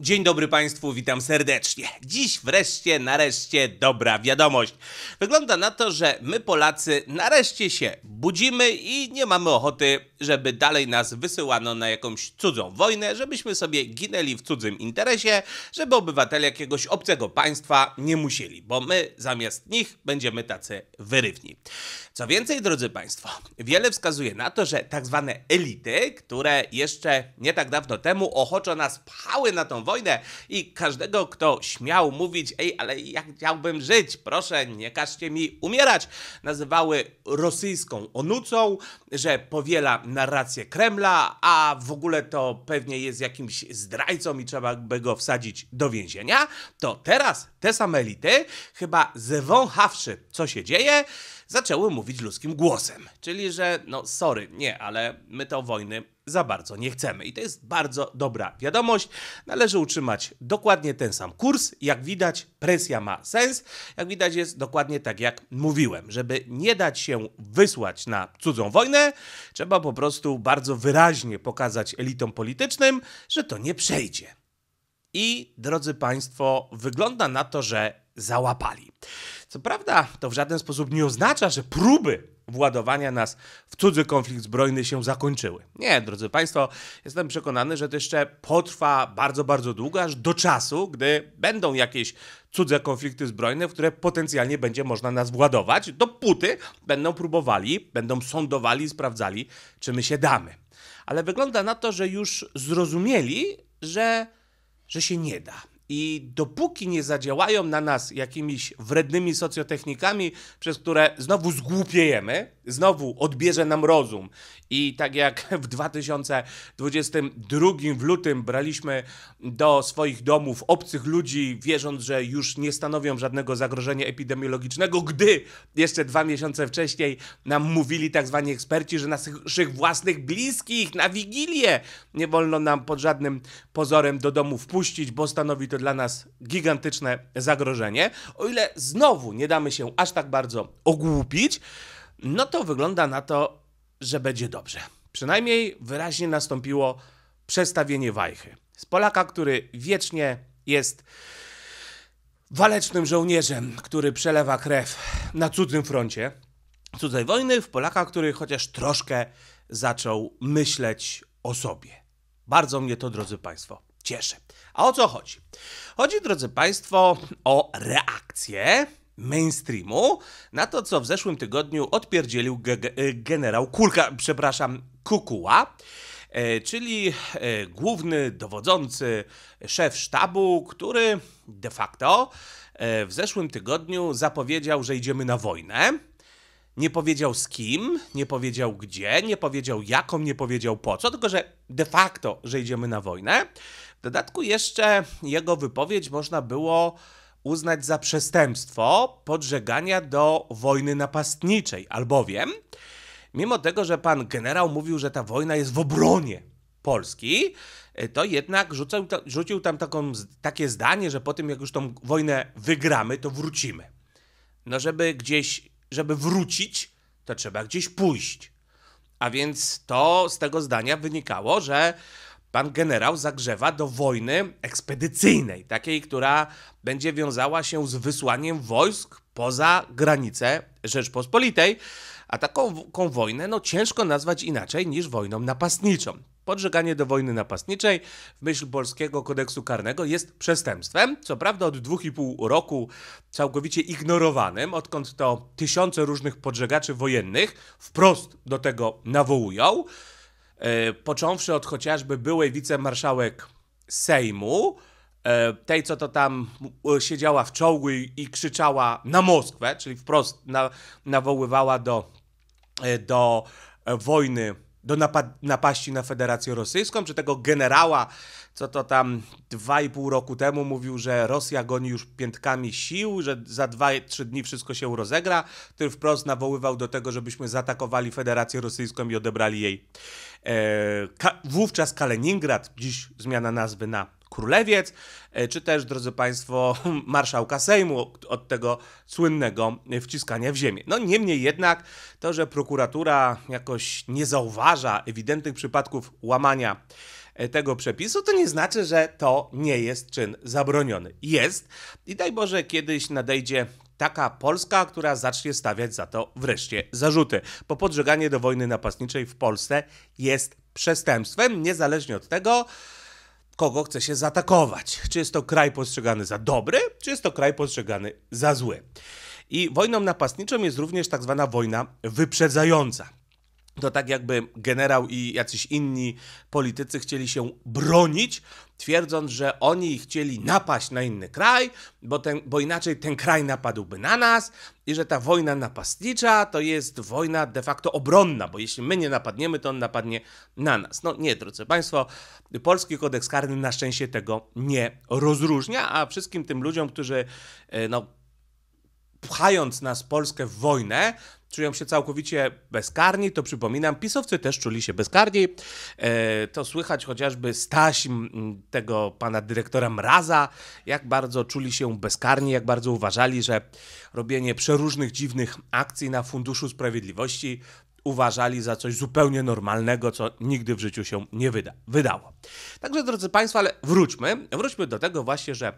Dzień dobry Państwu, witam serdecznie. Dziś wreszcie, nareszcie dobra wiadomość. Wygląda na to, że my Polacy nareszcie się budzimy i nie mamy ochoty, żeby dalej nas wysyłano na jakąś cudzą wojnę, żebyśmy sobie ginęli w cudzym interesie, żeby obywatele jakiegoś obcego państwa nie musieli, bo my zamiast nich będziemy tacy wyrywni. Co więcej, drodzy Państwo, wiele wskazuje na to, że tak zwane elity, które jeszcze nie tak dawno temu ochoczo nas pchały na tą wojnę i każdego, kto śmiał mówić, ej, ale ja chciałbym żyć, proszę, nie każcie mi umierać, nazywały rosyjską onucą, że powiela narrację Kremla, a w ogóle to pewnie jest jakimś zdrajcą i trzeba by go wsadzić do więzienia, to teraz te same elity, chyba zwąchawszy, co się dzieje, zaczęły mówić ludzkim głosem. Czyli, że no sorry, nie, ale my to wojny za bardzo nie chcemy. I to jest bardzo dobra wiadomość. Należy utrzymać dokładnie ten sam kurs. Jak widać, presja ma sens. Jak widać, jest dokładnie tak, jak mówiłem. Żeby nie dać się wysłać na cudzą wojnę, trzeba po prostu bardzo wyraźnie pokazać elitom politycznym, że to nie przejdzie. I drodzy Państwo, wygląda na to, że załapali. Co prawda, to w żaden sposób nie oznacza, że próby władowania nas w cudzy konflikt zbrojny się zakończyły. Nie, drodzy Państwo, jestem przekonany, że to jeszcze potrwa bardzo, bardzo długo, aż do czasu, gdy będą jakieś cudze konflikty zbrojne, w które potencjalnie będzie można nas władować, dopóty będą próbowali, będą sądowali, sprawdzali, czy my się damy. Ale wygląda na to, że już zrozumieli, że, że się nie da i dopóki nie zadziałają na nas jakimiś wrednymi socjotechnikami, przez które znowu zgłupiejemy, znowu odbierze nam rozum. I tak jak w 2022 w lutym braliśmy do swoich domów obcych ludzi, wierząc, że już nie stanowią żadnego zagrożenia epidemiologicznego, gdy jeszcze dwa miesiące wcześniej nam mówili tak zwani eksperci, że naszych własnych bliskich na Wigilię nie wolno nam pod żadnym pozorem do domu wpuścić, bo stanowi to dla nas gigantyczne zagrożenie. O ile znowu nie damy się aż tak bardzo ogłupić, no to wygląda na to, że będzie dobrze. Przynajmniej wyraźnie nastąpiło przestawienie wajchy. Z Polaka, który wiecznie jest walecznym żołnierzem, który przelewa krew na cudzym froncie, cudzej wojny, w Polaka, który chociaż troszkę zaczął myśleć o sobie. Bardzo mnie to, drodzy Państwo, cieszy. A o co chodzi? Chodzi, drodzy Państwo, o reakcję mainstreamu na to, co w zeszłym tygodniu odpierdzielił ge- y, generał Kulka, przepraszam, Kukuła, e, czyli e, główny dowodzący szef sztabu, który de facto e, w zeszłym tygodniu zapowiedział, że idziemy na wojnę. Nie powiedział z kim, nie powiedział gdzie, nie powiedział jaką, nie powiedział po co, tylko że de facto, że idziemy na wojnę. W dodatku jeszcze jego wypowiedź można było uznać za przestępstwo podżegania do wojny napastniczej, albowiem mimo tego, że pan generał mówił, że ta wojna jest w obronie Polski, y, to jednak rzucał, rzucił tam taką, takie zdanie, że po tym jak już tą wojnę wygramy, to wrócimy. No żeby gdzieś, żeby wrócić, to trzeba gdzieś pójść. A więc to z tego zdania wynikało, że pan generał zagrzewa do wojny ekspedycyjnej, takiej, która będzie wiązała się z wysłaniem wojsk poza granice Rzeczpospolitej. A taką wojnę no, ciężko nazwać inaczej niż wojną napastniczą. Podżeganie do wojny napastniczej w myśl polskiego kodeksu karnego jest przestępstwem, co prawda od 2,5 roku całkowicie ignorowanym, odkąd to tysiące różnych podżegaczy wojennych wprost do tego nawołują. E, począwszy od chociażby byłej wicemarszałek Sejmu, e, tej, co to tam e, siedziała w czołgu i, i krzyczała na Moskwę, czyli wprost na, nawoływała do, do wojny, do napaści na Federację Rosyjską, czy tego generała co to tam dwa i pół roku temu mówił, że Rosja goni już piętkami sił, że za dwa, trzy dni wszystko się rozegra, który wprost nawoływał do tego, żebyśmy zaatakowali Federację Rosyjską i odebrali jej e, ka wówczas Kaliningrad, dziś zmiana nazwy na Królewiec, e, czy też, drodzy Państwo, marszałka Sejmu od, od tego słynnego wciskania w ziemię. No niemniej jednak to, że prokuratura jakoś nie zauważa ewidentnych przypadków łamania E, tego przepisu, to nie znaczy, że to nie jest czyn zabroniony. Jest i daj Boże kiedyś nadejdzie taka Polska, która zacznie stawiać za to wreszcie zarzuty, bo podżeganie do wojny napastniczej w Polsce jest przestępstwem, niezależnie od tego, kogo chce się zaatakować. Czy jest to kraj postrzegany za dobry, czy jest to kraj postrzegany za zły. I wojną napastniczą jest również tak zwana wojna wyprzedzająca to tak jakby generał i jacyś inni politycy chcieli się bronić, twierdząc, że oni chcieli napaść na inny kraj, bo, ten, bo inaczej ten kraj napadłby na nas i że ta wojna napastnicza to jest wojna de facto obronna, bo jeśli my nie napadniemy, to on napadnie na nas. No nie, drodzy Państwo, polski kodeks karny na szczęście tego nie rozróżnia, a wszystkim tym ludziom, którzy e, no, pchając nas Polskę w wojnę, czują się całkowicie bezkarni, to przypominam, pisowcy też czuli się bezkarni. E, to słychać chociażby Staś, tego pana dyrektora Mraza, jak bardzo czuli się bezkarni, jak bardzo uważali, że robienie przeróżnych dziwnych akcji na Funduszu Sprawiedliwości uważali za coś zupełnie normalnego, co nigdy w życiu się nie wyda, wydało. Także drodzy Państwo, ale wróćmy, wróćmy do tego właśnie, że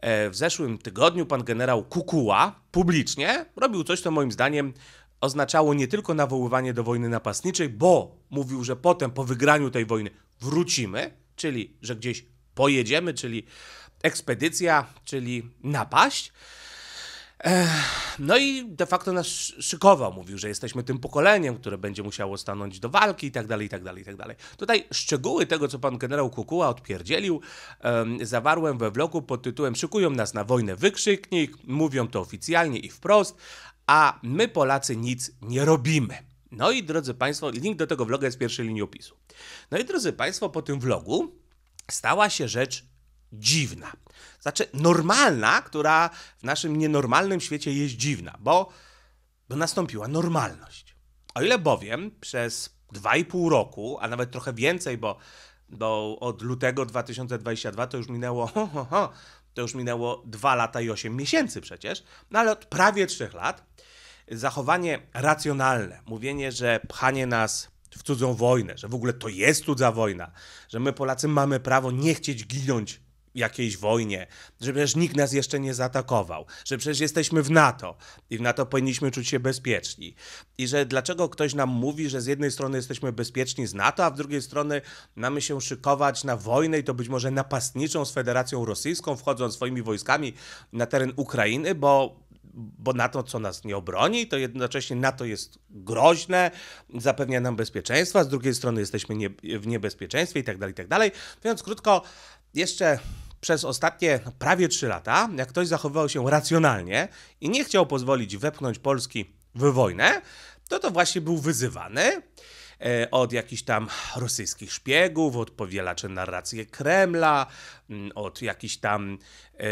e, w zeszłym tygodniu pan generał Kukuła publicznie robił coś, co moim zdaniem oznaczało nie tylko nawoływanie do wojny napastniczej, bo mówił, że potem po wygraniu tej wojny wrócimy, czyli że gdzieś pojedziemy, czyli ekspedycja, czyli napaść. No i de facto nas szykował, mówił, że jesteśmy tym pokoleniem, które będzie musiało stanąć do walki i tak dalej, i tak dalej, i tak dalej. Tutaj szczegóły tego, co pan generał Kukuła odpierdzielił, um, zawarłem we vlogu pod tytułem Szykują nas na wojnę wykrzyknik, mówią to oficjalnie i wprost, a my Polacy nic nie robimy. No i drodzy Państwo, link do tego vloga jest w pierwszej linii opisu. No i drodzy Państwo, po tym vlogu stała się rzecz dziwna. Znaczy normalna, która w naszym nienormalnym świecie jest dziwna, bo, bo nastąpiła normalność. O ile bowiem przez 2,5 roku, a nawet trochę więcej, bo, bo od lutego 2022 to już minęło ho, ho, ho, to już minęło 2 lata i 8 miesięcy przecież, no ale od prawie 3 lat, zachowanie racjonalne, mówienie, że pchanie nas w cudzą wojnę, że w ogóle to jest cudza wojna, że my Polacy mamy prawo nie chcieć ginąć jakiejś wojnie, że przecież nikt nas jeszcze nie zaatakował, że przecież jesteśmy w NATO i w NATO powinniśmy czuć się bezpieczni. I że dlaczego ktoś nam mówi, że z jednej strony jesteśmy bezpieczni z NATO, a z drugiej strony mamy się szykować na wojnę i to być może napastniczą z Federacją Rosyjską, wchodząc swoimi wojskami na teren Ukrainy, bo bo NATO co nas nie obroni, to jednocześnie NATO jest groźne, zapewnia nam bezpieczeństwa, z drugiej strony jesteśmy nie, w niebezpieczeństwie i tak dalej, i tak dalej. Więc krótko, jeszcze przez ostatnie prawie 3 lata, jak ktoś zachowywał się racjonalnie i nie chciał pozwolić wepchnąć Polski w wojnę, to to właśnie był wyzywany e, od jakichś tam rosyjskich szpiegów, od powielaczy narracji Kremla, od jakichś tam e,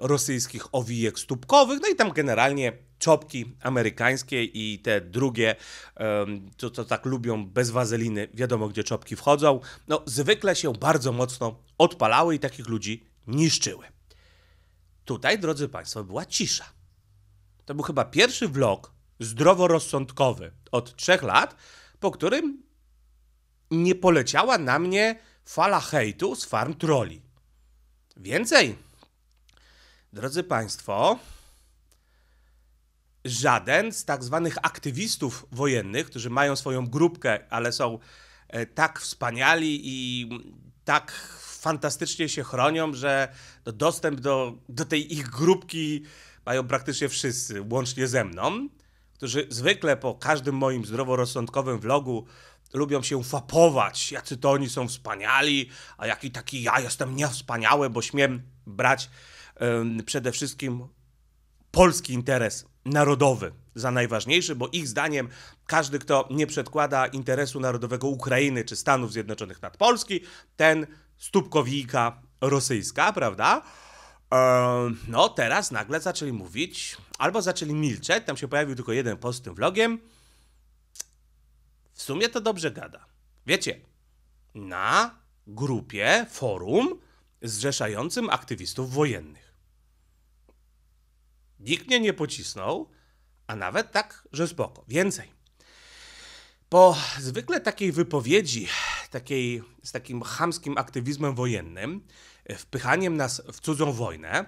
rosyjskich owijek stópkowych, no i tam generalnie czopki amerykańskie i te drugie, e, co, co tak lubią bez wazeliny, wiadomo gdzie czopki wchodzą, no zwykle się bardzo mocno odpalały i takich ludzi niszczyły. Tutaj, drodzy Państwo, była cisza. To był chyba pierwszy vlog zdroworozsądkowy od trzech lat, po którym nie poleciała na mnie fala hejtu z farm troli. Więcej, drodzy Państwo, żaden z tak zwanych aktywistów wojennych, którzy mają swoją grupkę, ale są e, tak wspaniali i tak fantastycznie się chronią, że no, dostęp do, do tej ich grupki mają praktycznie wszyscy, łącznie ze mną, którzy zwykle po każdym moim zdroworozsądkowym vlogu lubią się fapować, jacy to oni są wspaniali, a jaki taki ja jestem niewspaniały, bo śmiem brać przede wszystkim polski interes narodowy za najważniejszy, bo ich zdaniem każdy, kto nie przedkłada interesu narodowego Ukrainy czy Stanów Zjednoczonych nad Polski, ten stópkowika rosyjska, prawda? E, no teraz nagle zaczęli mówić, albo zaczęli milczeć, tam się pojawił tylko jeden post z tym vlogiem. W sumie to dobrze gada. Wiecie, na grupie, forum zrzeszającym aktywistów wojennych. Nikt mnie nie pocisnął, a nawet tak, że spoko. Więcej. Po zwykle takiej wypowiedzi, takiej, z takim chamskim aktywizmem wojennym, wpychaniem nas w cudzą wojnę,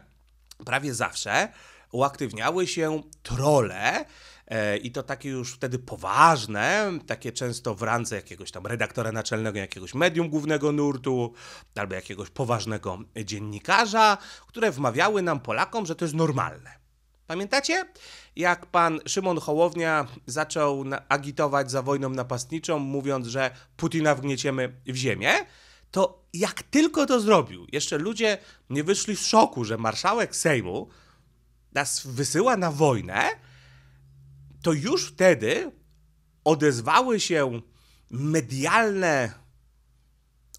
prawie zawsze uaktywniały się trole, e, i to takie już wtedy poważne, takie często w randze jakiegoś tam redaktora naczelnego, jakiegoś medium głównego nurtu, albo jakiegoś poważnego dziennikarza, które wmawiały nam Polakom, że to jest normalne. Pamiętacie, jak pan Szymon Hołownia zaczął agitować za wojną napastniczą, mówiąc, że Putina wgnieciemy w ziemię? To jak tylko to zrobił, jeszcze ludzie nie wyszli z szoku, że marszałek Sejmu nas wysyła na wojnę, to już wtedy odezwały się medialne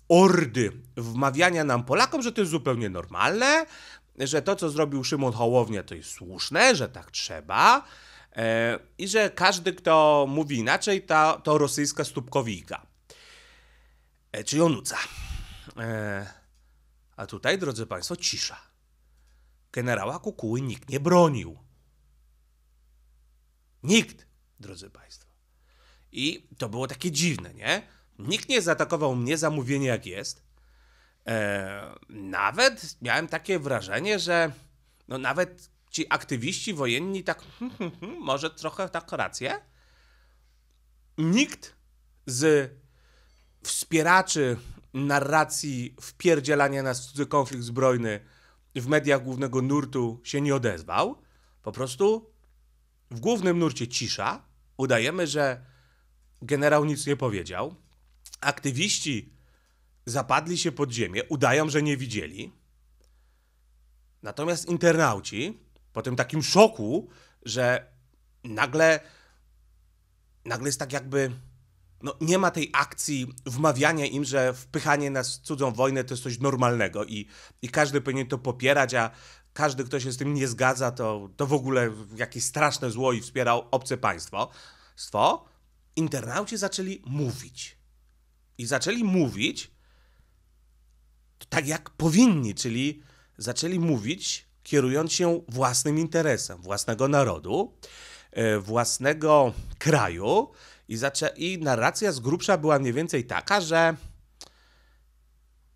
ordy wmawiania nam Polakom, że to jest zupełnie normalne, że to, co zrobił Szymon Hołownia, to jest słuszne, że tak trzeba e, i że każdy, kto mówi inaczej, to, to rosyjska stópkowika, e, czyli onuca. E, a tutaj, drodzy Państwo, cisza. Generała Kukuły nikt nie bronił. Nikt, drodzy Państwo. I to było takie dziwne, nie? Nikt nie zaatakował mnie za mówienie jak jest, E, nawet miałem takie wrażenie, że no nawet ci aktywiści wojenni tak, hmm, hmm, hmm, może trochę tak rację. Nikt z wspieraczy narracji wpierdzielania nas cudzy konflikt zbrojny w mediach głównego nurtu się nie odezwał. Po prostu w głównym nurcie cisza. Udajemy, że generał nic nie powiedział. Aktywiści zapadli się pod ziemię, udają, że nie widzieli. Natomiast internauci, po tym takim szoku, że nagle, nagle jest tak jakby, no nie ma tej akcji wmawiania im, że wpychanie nas w cudzą wojnę to jest coś normalnego i, i każdy powinien to popierać, a każdy, kto się z tym nie zgadza, to, to w ogóle jakieś straszne zło i wspierał obce państwo. Stwo, internauci zaczęli mówić. I zaczęli mówić tak jak powinni, czyli zaczęli mówić, kierując się własnym interesem, własnego narodu, e, własnego kraju. I, zaczę- I narracja z grubsza była mniej więcej taka, że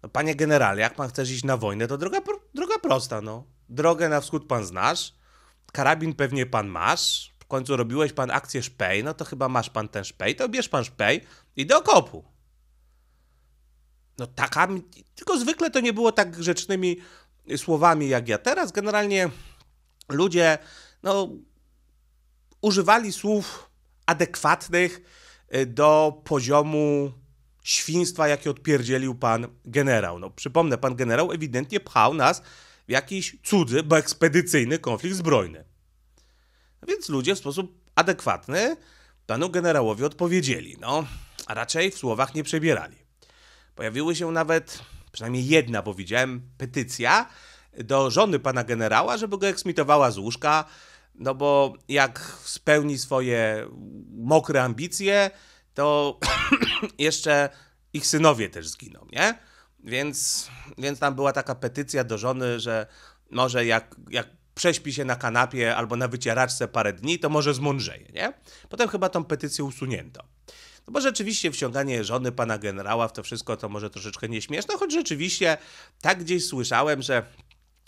no, panie generale, jak pan chcesz iść na wojnę, to droga, pro- droga prosta, no. Drogę na wschód pan znasz, karabin pewnie pan masz, w końcu robiłeś pan akcję szpej, no to chyba masz pan ten szpej, to bierz pan szpej i do kopu. No taka, tylko zwykle to nie było tak grzecznymi słowami jak ja teraz. Generalnie ludzie, no, używali słów adekwatnych y, do poziomu świństwa, jakie odpierdzielił pan generał. No, przypomnę, pan generał ewidentnie pchał nas w jakiś cudzy, bo ekspedycyjny konflikt zbrojny. No więc ludzie w sposób adekwatny panu generałowi odpowiedzieli, no, a raczej w słowach nie przebierali. Pojawiły się nawet, przynajmniej jedna, bo widziałem, petycja do żony pana generała, żeby go eksmitowała z łóżka, no bo jak spełni swoje mokre ambicje, to jeszcze ich synowie też zginą, nie? Więc, więc tam była taka petycja do żony, że może jak, jak prześpi się na kanapie albo na wycieraczce parę dni, to może zmądrzeje, nie? Potem chyba tą petycję usunięto. No bo rzeczywiście wciąganie żony pana generała w to wszystko to może troszeczkę nieśmieszne, choć rzeczywiście tak gdzieś słyszałem, że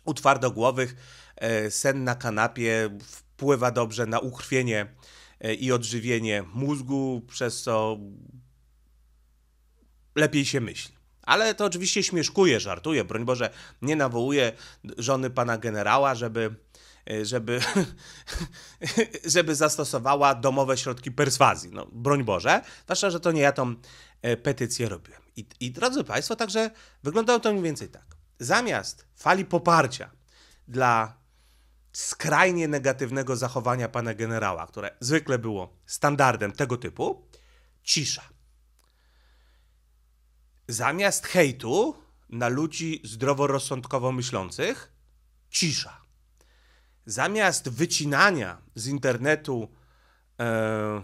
u twardogłowych e, sen na kanapie wpływa dobrze na ukrwienie e, i odżywienie mózgu, przez co lepiej się myśli. Ale to oczywiście śmieszkuje, żartuje, broń Boże, nie nawołuje żony pana generała, żeby E, żeby, żeby zastosowała domowe środki perswazji. No, broń Boże. Zwłaszcza, że to nie ja tą e, petycję robiłem. I, I drodzy Państwo, także wyglądało to mniej więcej tak. Zamiast fali poparcia dla skrajnie negatywnego zachowania pana generała, które zwykle było standardem tego typu, cisza. Zamiast hejtu na ludzi zdroworozsądkowo myślących, cisza zamiast wycinania z internetu e,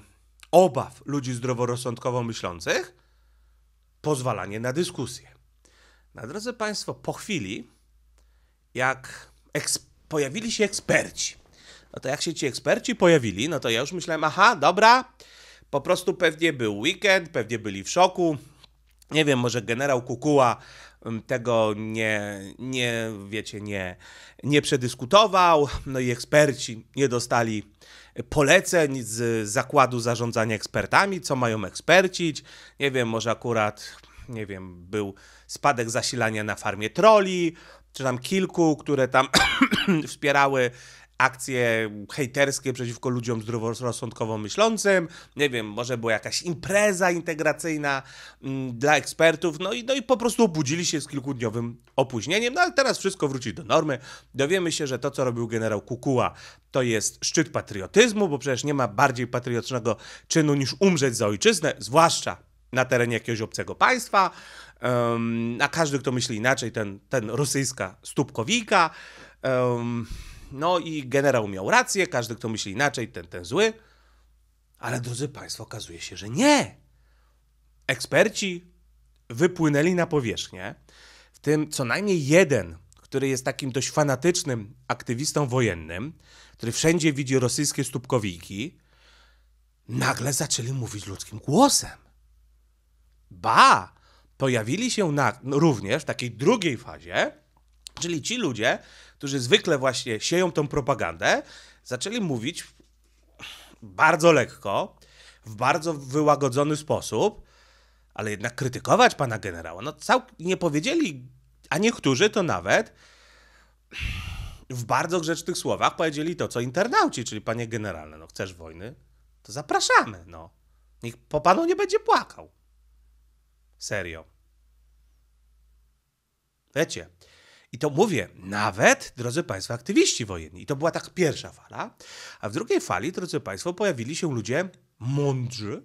obaw ludzi zdroworozsądkowo myślących, pozwalanie na dyskusję. Na drodze Państwo, po chwili, jak pojawili się eksperci, no to jak się ci eksperci pojawili, no to ja już myślałem, aha, dobra, po prostu pewnie był weekend, pewnie byli w szoku. Nie wiem, może generał Kukuła tego nie, nie wiecie, nie, nie przedyskutował. No i eksperci nie dostali poleceń z zakładu zarządzania ekspertami, co mają ekspercić. Nie wiem, może akurat, nie wiem, był spadek zasilania na farmie troli, czy tam kilku, które tam wspierały akcje hejterskie przeciwko ludziom zdroworozsądkowo myślącym, nie wiem, może była jakaś impreza integracyjna mm, dla ekspertów, no i, no i po prostu obudzili się z kilkudniowym opóźnieniem, no ale teraz wszystko wróci do normy. Dowiemy się, że to, co robił generał Kukuła, to jest szczyt patriotyzmu, bo przecież nie ma bardziej patriotycznego czynu niż umrzeć za ojczyznę, zwłaszcza na terenie jakiegoś obcego państwa. Um, a każdy, kto myśli inaczej, ten, ten rosyjska stópkowika. Um, no i generał miał rację, każdy, kto myśli inaczej, ten, ten zły. Ale drodzy Państwo, okazuje się, że nie. Eksperci wypłynęli na powierzchnię, w tym co najmniej jeden, który jest takim dość fanatycznym aktywistą wojennym, który wszędzie widzi rosyjskie stópkowiki, nagle zaczęli mówić ludzkim głosem. Ba! Pojawili się na, również w takiej drugiej fazie, czyli ci ludzie, którzy zwykle właśnie sieją tą propagandę, zaczęli mówić bardzo lekko, w bardzo wyłagodzony sposób, ale jednak krytykować pana generała. No cał... nie powiedzieli, a niektórzy to nawet w bardzo grzecznych słowach powiedzieli to, co internauci, czyli panie generalne, no chcesz wojny, to zapraszamy, no. Niech po panu nie będzie płakał. Serio. Wiecie, i to mówię, nawet, drodzy Państwo, aktywiści wojenni. I to była tak pierwsza fala. A w drugiej fali, drodzy Państwo, pojawili się ludzie mądrzy,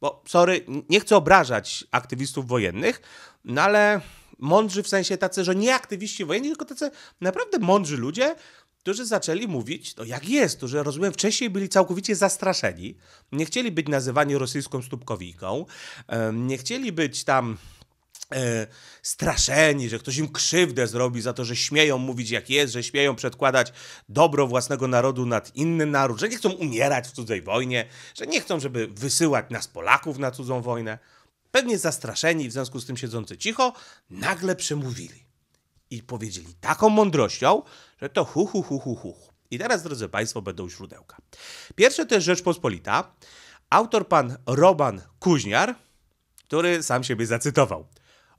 bo sorry, nie chcę obrażać aktywistów wojennych, no ale mądrzy w sensie tacy, że nie aktywiści wojenni, tylko tacy naprawdę mądrzy ludzie, którzy zaczęli mówić, no jak jest, którzy rozumiem, wcześniej byli całkowicie zastraszeni, nie chcieli być nazywani rosyjską stópkowicą, nie chcieli być tam E, straszeni, że ktoś im krzywdę zrobi za to, że śmieją mówić jak jest, że śmieją przedkładać dobro własnego narodu nad inny naród, że nie chcą umierać w cudzej wojnie, że nie chcą, żeby wysyłać nas Polaków na cudzą wojnę. Pewnie zastraszeni w związku z tym siedzący cicho, nagle przemówili i powiedzieli taką mądrością, że to hu hu hu hu hu. I teraz, drodzy Państwo, będą źródełka. Pierwsze to jest Rzeczpospolita. Autor pan Roman Kuźniar, który sam siebie zacytował.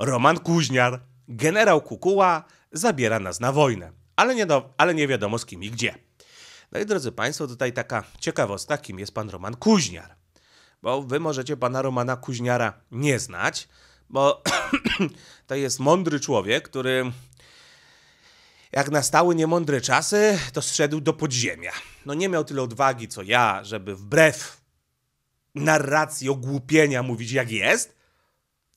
Roman Kuźniar, generał Kukuła, zabiera nas na wojnę, ale nie, do, ale nie wiadomo z kim i gdzie. No i drodzy Państwo, tutaj taka ciekawostka, kim jest pan Roman Kuźniar. Bo wy możecie pana Romana Kuźniara nie znać, bo to jest mądry człowiek, który jak nastały niemądre czasy, to zszedł do podziemia. No nie miał tyle odwagi co ja, żeby wbrew narracji ogłupienia mówić jak jest,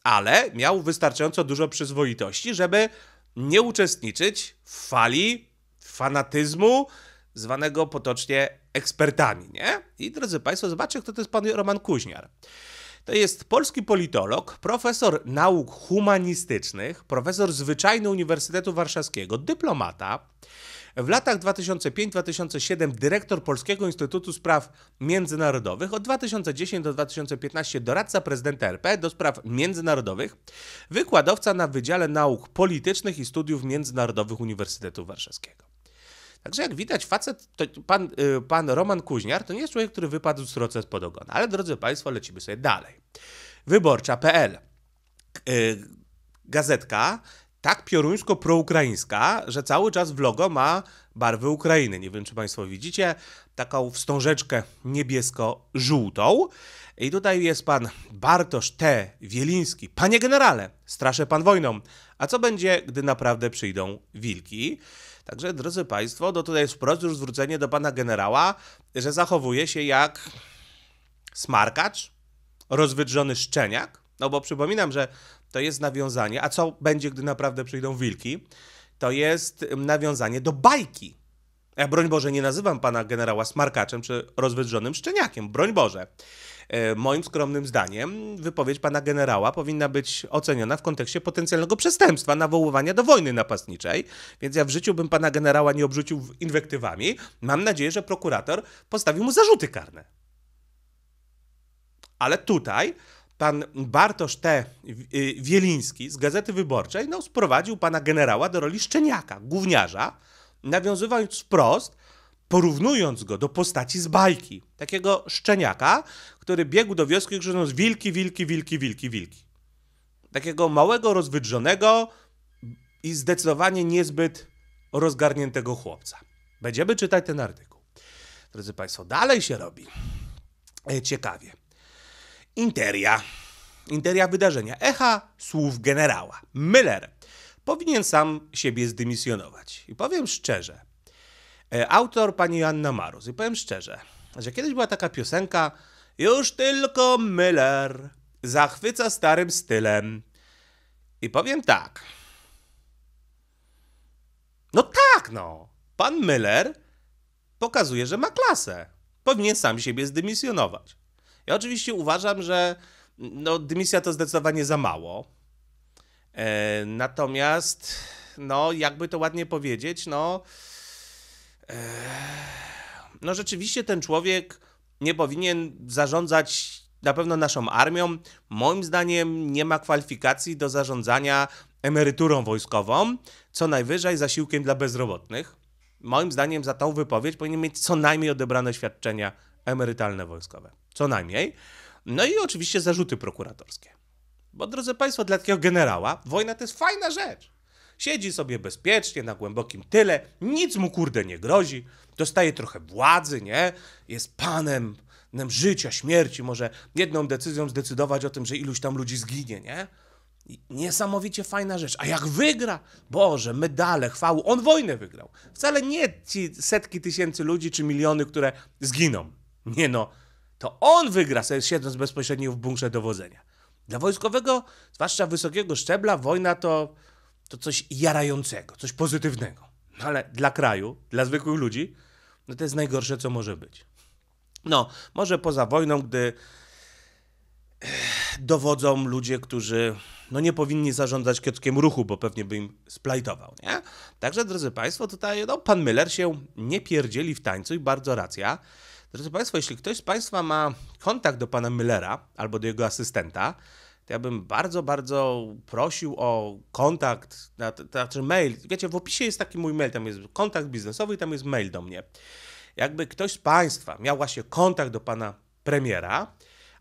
ale miał wystarczająco dużo przyzwoitości, żeby nie uczestniczyć w fali fanatyzmu zwanego potocznie ekspertami, nie? I drodzy Państwo, zobaczcie, kto to jest pan Roman Kuźniar. To jest polski politolog, profesor nauk humanistycznych, profesor zwyczajny Uniwersytetu Warszawskiego, dyplomata, w latach 2005-2007 dyrektor Polskiego Instytutu Spraw Międzynarodowych, od 2010 do 2015 doradca prezydenta RP do spraw międzynarodowych, wykładowca na Wydziale Nauk Politycznych i Studiów Międzynarodowych Uniwersytetu Warszawskiego. Także jak widać, facet, pan, y, pan Roman Kuźniar, to nie jest człowiek, który wypadł z roce pod ogona. Ale drodzy Państwo, lecimy sobie dalej. Wyborcza.pl y, Gazetka tak pioruńsko proukraińska, że cały czas w logo ma barwy Ukrainy. Nie wiem, czy Państwo widzicie taką wstążeczkę niebiesko-żółtą. I tutaj jest pan Bartosz T. Wieliński. Panie generale, straszę pan wojną. A co będzie, gdy naprawdę przyjdą wilki? Także, drodzy Państwo, to no tutaj jest wprost już zwrócenie do pana generała, że zachowuje się jak smarkacz, rozwydrzony szczeniak. No bo przypominam, że to jest nawiązanie, a co będzie, gdy naprawdę przyjdą wilki, to jest mm, nawiązanie do bajki. Ja broń Boże nie nazywam pana generała smarkaczem czy rozwydrzonym szczeniakiem, broń Boże. E, moim skromnym zdaniem wypowiedź pana generała powinna być oceniona w kontekście potencjalnego przestępstwa, nawoływania do wojny napastniczej, więc ja w życiu bym pana generała nie obrzucił inwektywami. Mam nadzieję, że prokurator postawił mu zarzuty karne. Ale tutaj pan Bartosz T. Y, Wieliński z Gazety Wyborczej no, sprowadził pana generała do roli szczeniaka, gówniarza, nawiązując wprost, porównując go do postaci z bajki. Takiego szczeniaka, który biegł do wioski krzycząc wilki, wilki, wilki, wilki, wilki. Takiego małego, rozwydrzonego i zdecydowanie niezbyt rozgarniętego chłopca. Będziemy czytać ten artykuł. Drodzy Państwo, dalej się robi e, ciekawie. Interia. Interia wydarzenia. Echa słów generała. Miller powinien sam siebie zdymisjonować. I powiem szczerze, e, autor pani Joanna Marus, i powiem szczerze, że kiedyś była taka piosenka Już tylko Miller zachwyca starym stylem. I powiem tak. No tak, no. Pan Miller pokazuje, że ma klasę. Powinien sam siebie zdymisjonować. Ja oczywiście uważam, że no, dymisja to zdecydowanie za mało. E, natomiast, no, jakby to ładnie powiedzieć, no. E, no, rzeczywiście ten człowiek nie powinien zarządzać na pewno naszą armią. Moim zdaniem nie ma kwalifikacji do zarządzania emeryturą wojskową, co najwyżej zasiłkiem dla bezrobotnych. Moim zdaniem za tą wypowiedź powinien mieć co najmniej odebrane świadczenia emerytalne wojskowe co najmniej. No i oczywiście zarzuty prokuratorskie. Bo drodzy Państwo, dla takiego generała wojna to jest fajna rzecz. Siedzi sobie bezpiecznie na głębokim tyle, nic mu kurde nie grozi, dostaje trochę władzy, nie? Jest panem życia, śmierci, może jedną decyzją zdecydować o tym, że iluś tam ludzi zginie, nie? Niesamowicie fajna rzecz. A jak wygra, Boże, medale, chwały, on wojnę wygrał. Wcale nie ci setki tysięcy ludzi czy miliony, które zginą. Nie no, to on wygra, siedząc bezpośrednio w bunkrze dowodzenia. Dla wojskowego, zwłaszcza wysokiego szczebla, wojna to, to coś jarającego, coś pozytywnego. Ale dla kraju, dla zwykłych ludzi, no to jest najgorsze, co może być. No, może poza wojną, gdy eh, dowodzą ludzie, którzy no nie powinni zarządzać kiotkiem ruchu, bo pewnie by im splajtował, nie? Także, drodzy Państwo, tutaj no, pan Miller się nie pierdzieli w tańcu i bardzo racja. Drodzy Państwo, jeśli ktoś z Państwa ma kontakt do pana Millera albo do jego asystenta, to ja bym bardzo, bardzo prosił o kontakt, znaczy mail. Wiecie, w opisie jest taki mój mail, tam jest kontakt biznesowy i tam jest mail do mnie. Jakby ktoś z Państwa miał właśnie kontakt do pana premiera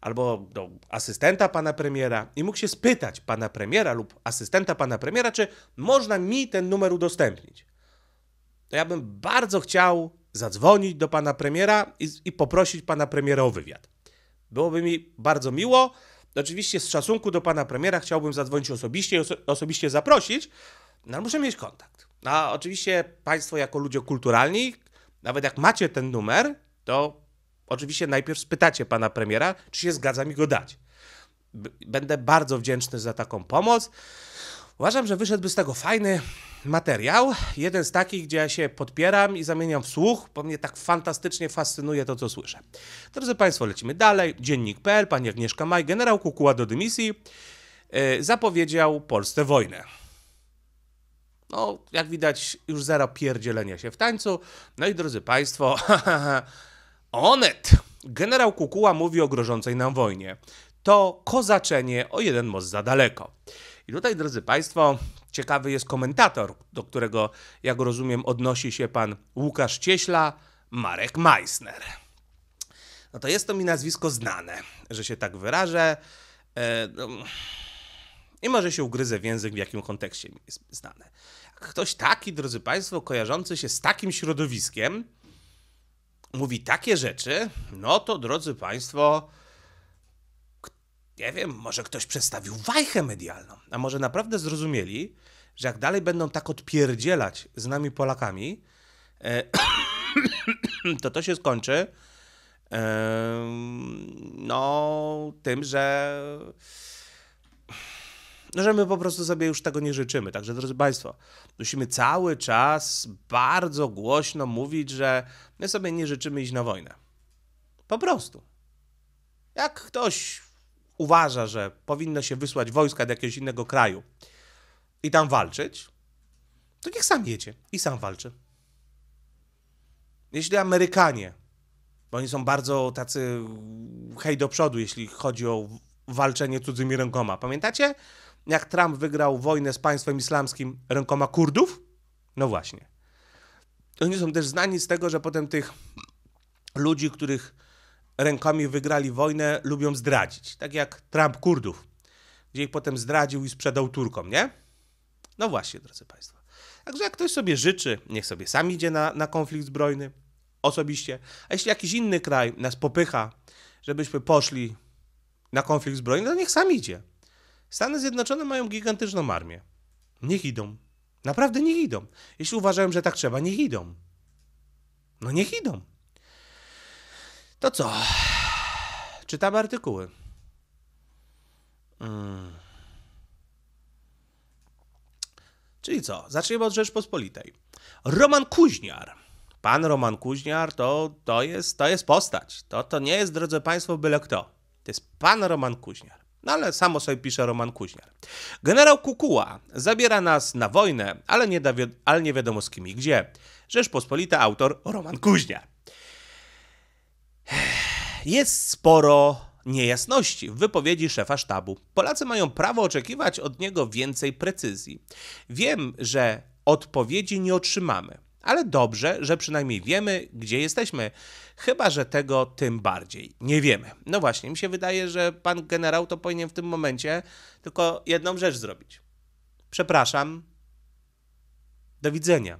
albo do asystenta pana premiera i mógł się spytać pana premiera lub asystenta pana premiera, czy można mi ten numer udostępnić, to ja bym bardzo chciał zadzwonić do pana premiera i, i poprosić pana premiera o wywiad. Byłoby mi bardzo miło. Oczywiście z szacunku do pana premiera chciałbym zadzwonić osobiście, oso osobiście zaprosić, no ale muszę mieć kontakt. No a oczywiście państwo jako ludzie kulturalni, nawet jak macie ten numer, to oczywiście najpierw spytacie pana premiera, czy się zgadza mi go dać. B będę bardzo wdzięczny za taką pomoc. Uważam, że wyszedłby z tego fajny materiał. Jeden z takich, gdzie ja się podpieram i zamieniam w słuch, bo mnie tak fantastycznie fascynuje to, co słyszę. Drodzy Państwo, lecimy dalej. Dziennik.pl, pani Agnieszka Maj, generał Kukuła do dymisji, yy, zapowiedział Polsce wojnę. No, jak widać, już zero pierdzielenia się w tańcu. No i drodzy Państwo, onet! Generał Kukuła mówi o grożącej nam wojnie. To kozaczenie o jeden most za daleko. I tutaj, drodzy Państwo, ciekawy jest komentator, do którego, jak rozumiem, odnosi się pan Łukasz Cieśla, Marek Meissner. No to jest to mi nazwisko znane, że się tak wyrażę. E, no, I może się ugryzę w język, w jakim kontekście mi jest znane. Ktoś taki, drodzy Państwo, kojarzący się z takim środowiskiem, mówi takie rzeczy, no to, drodzy Państwo, nie wiem, może ktoś przedstawił wajchę medialną, a może naprawdę zrozumieli, że jak dalej będą tak odpierdzielać z nami Polakami, e, to to się skończy e, no tym, że no, że my po prostu sobie już tego nie życzymy. Także, drodzy Państwo, musimy cały czas bardzo głośno mówić, że my sobie nie życzymy iść na wojnę. Po prostu. Jak ktoś uważa, że powinno się wysłać wojska do jakiegoś innego kraju i tam walczyć, to niech sam jedzie i sam walczy. Jeśli Amerykanie, bo oni są bardzo tacy hej do przodu, jeśli chodzi o walczenie cudzymi rękoma. Pamiętacie, jak Trump wygrał wojnę z państwem islamskim rękoma Kurdów? No właśnie. Oni są też znani z tego, że potem tych ludzi, których rękami wygrali wojnę, lubią zdradzić. Tak jak Trump Kurdów, gdzie ich potem zdradził i sprzedał Turkom, nie? No właśnie, drodzy Państwo. Także jak ktoś sobie życzy, niech sobie sam idzie na, na konflikt zbrojny, osobiście. A jeśli jakiś inny kraj nas popycha, żebyśmy poszli na konflikt zbrojny, to niech sam idzie. Stany Zjednoczone mają gigantyczną armię. Niech idą. Naprawdę niech idą. Jeśli uważają, że tak trzeba, niech idą. No niech idą. To co? Czytamy artykuły. Hmm. Czyli co? Zaczniemy od Rzeczpospolitej. Roman Kuźniar. Pan Roman Kuźniar to, to, jest, to jest postać. To, to nie jest, drodzy Państwo, byle kto. To jest pan Roman Kuźniar. No ale samo sobie pisze Roman Kuźniar. Generał Kukuła zabiera nas na wojnę, ale nie, da, ale nie wiadomo z kim i gdzie. Rzeczpospolita, autor Roman Kuźniar. Jest sporo niejasności w wypowiedzi szefa sztabu. Polacy mają prawo oczekiwać od niego więcej precyzji. Wiem, że odpowiedzi nie otrzymamy, ale dobrze, że przynajmniej wiemy, gdzie jesteśmy. Chyba, że tego tym bardziej nie wiemy. No właśnie, mi się wydaje, że pan generał to powinien w tym momencie tylko jedną rzecz zrobić. Przepraszam. Do widzenia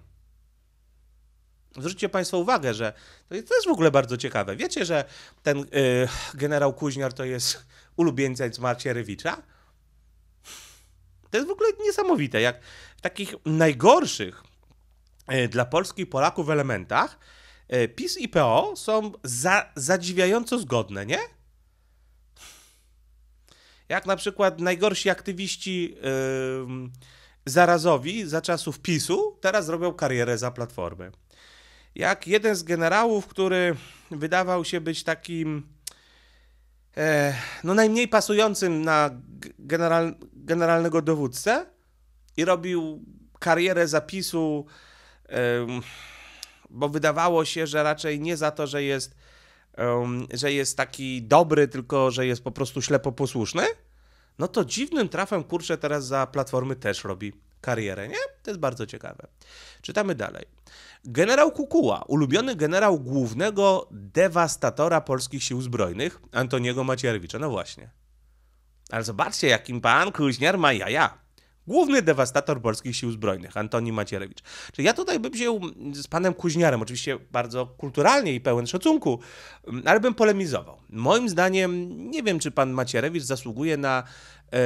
zwróćcie Państwo uwagę, że to jest w ogóle bardzo ciekawe. Wiecie, że ten yy, generał Kuźniar to jest ulubieńcem Macierewicza? To jest w ogóle niesamowite, jak w takich najgorszych yy, dla i Polaków elementach yy, PiS i PO są za, zadziwiająco zgodne, nie? Jak na przykład najgorsi aktywiści y, zarazowi za czasów PiSu teraz robią karierę za platformę jak jeden z generałów, który wydawał się być takim e, no najmniej pasującym na general, generalnego dowódcę i robił karierę zapisu, e, bo wydawało się, że raczej nie za to, że jest, e, że jest taki dobry, tylko że jest po prostu ślepo posłuszny, no to dziwnym trafem, kurczę, teraz za Platformy też robi karierę, nie? To jest bardzo ciekawe. Czytamy dalej. Generał Kukuła, ulubiony generał głównego dewastatora polskich sił zbrojnych, Antoniego Macierewicza. No właśnie. Ale zobaczcie, jakim pan Kuźniar ma jaja. Główny dewastator polskich sił zbrojnych, Antoni Macierewicz. Czyli ja tutaj bym wziął z panem Kuźniarem, oczywiście bardzo kulturalnie i pełen szacunku, ale bym polemizował. Moim zdaniem, nie wiem, czy pan Macierewicz zasługuje na, e,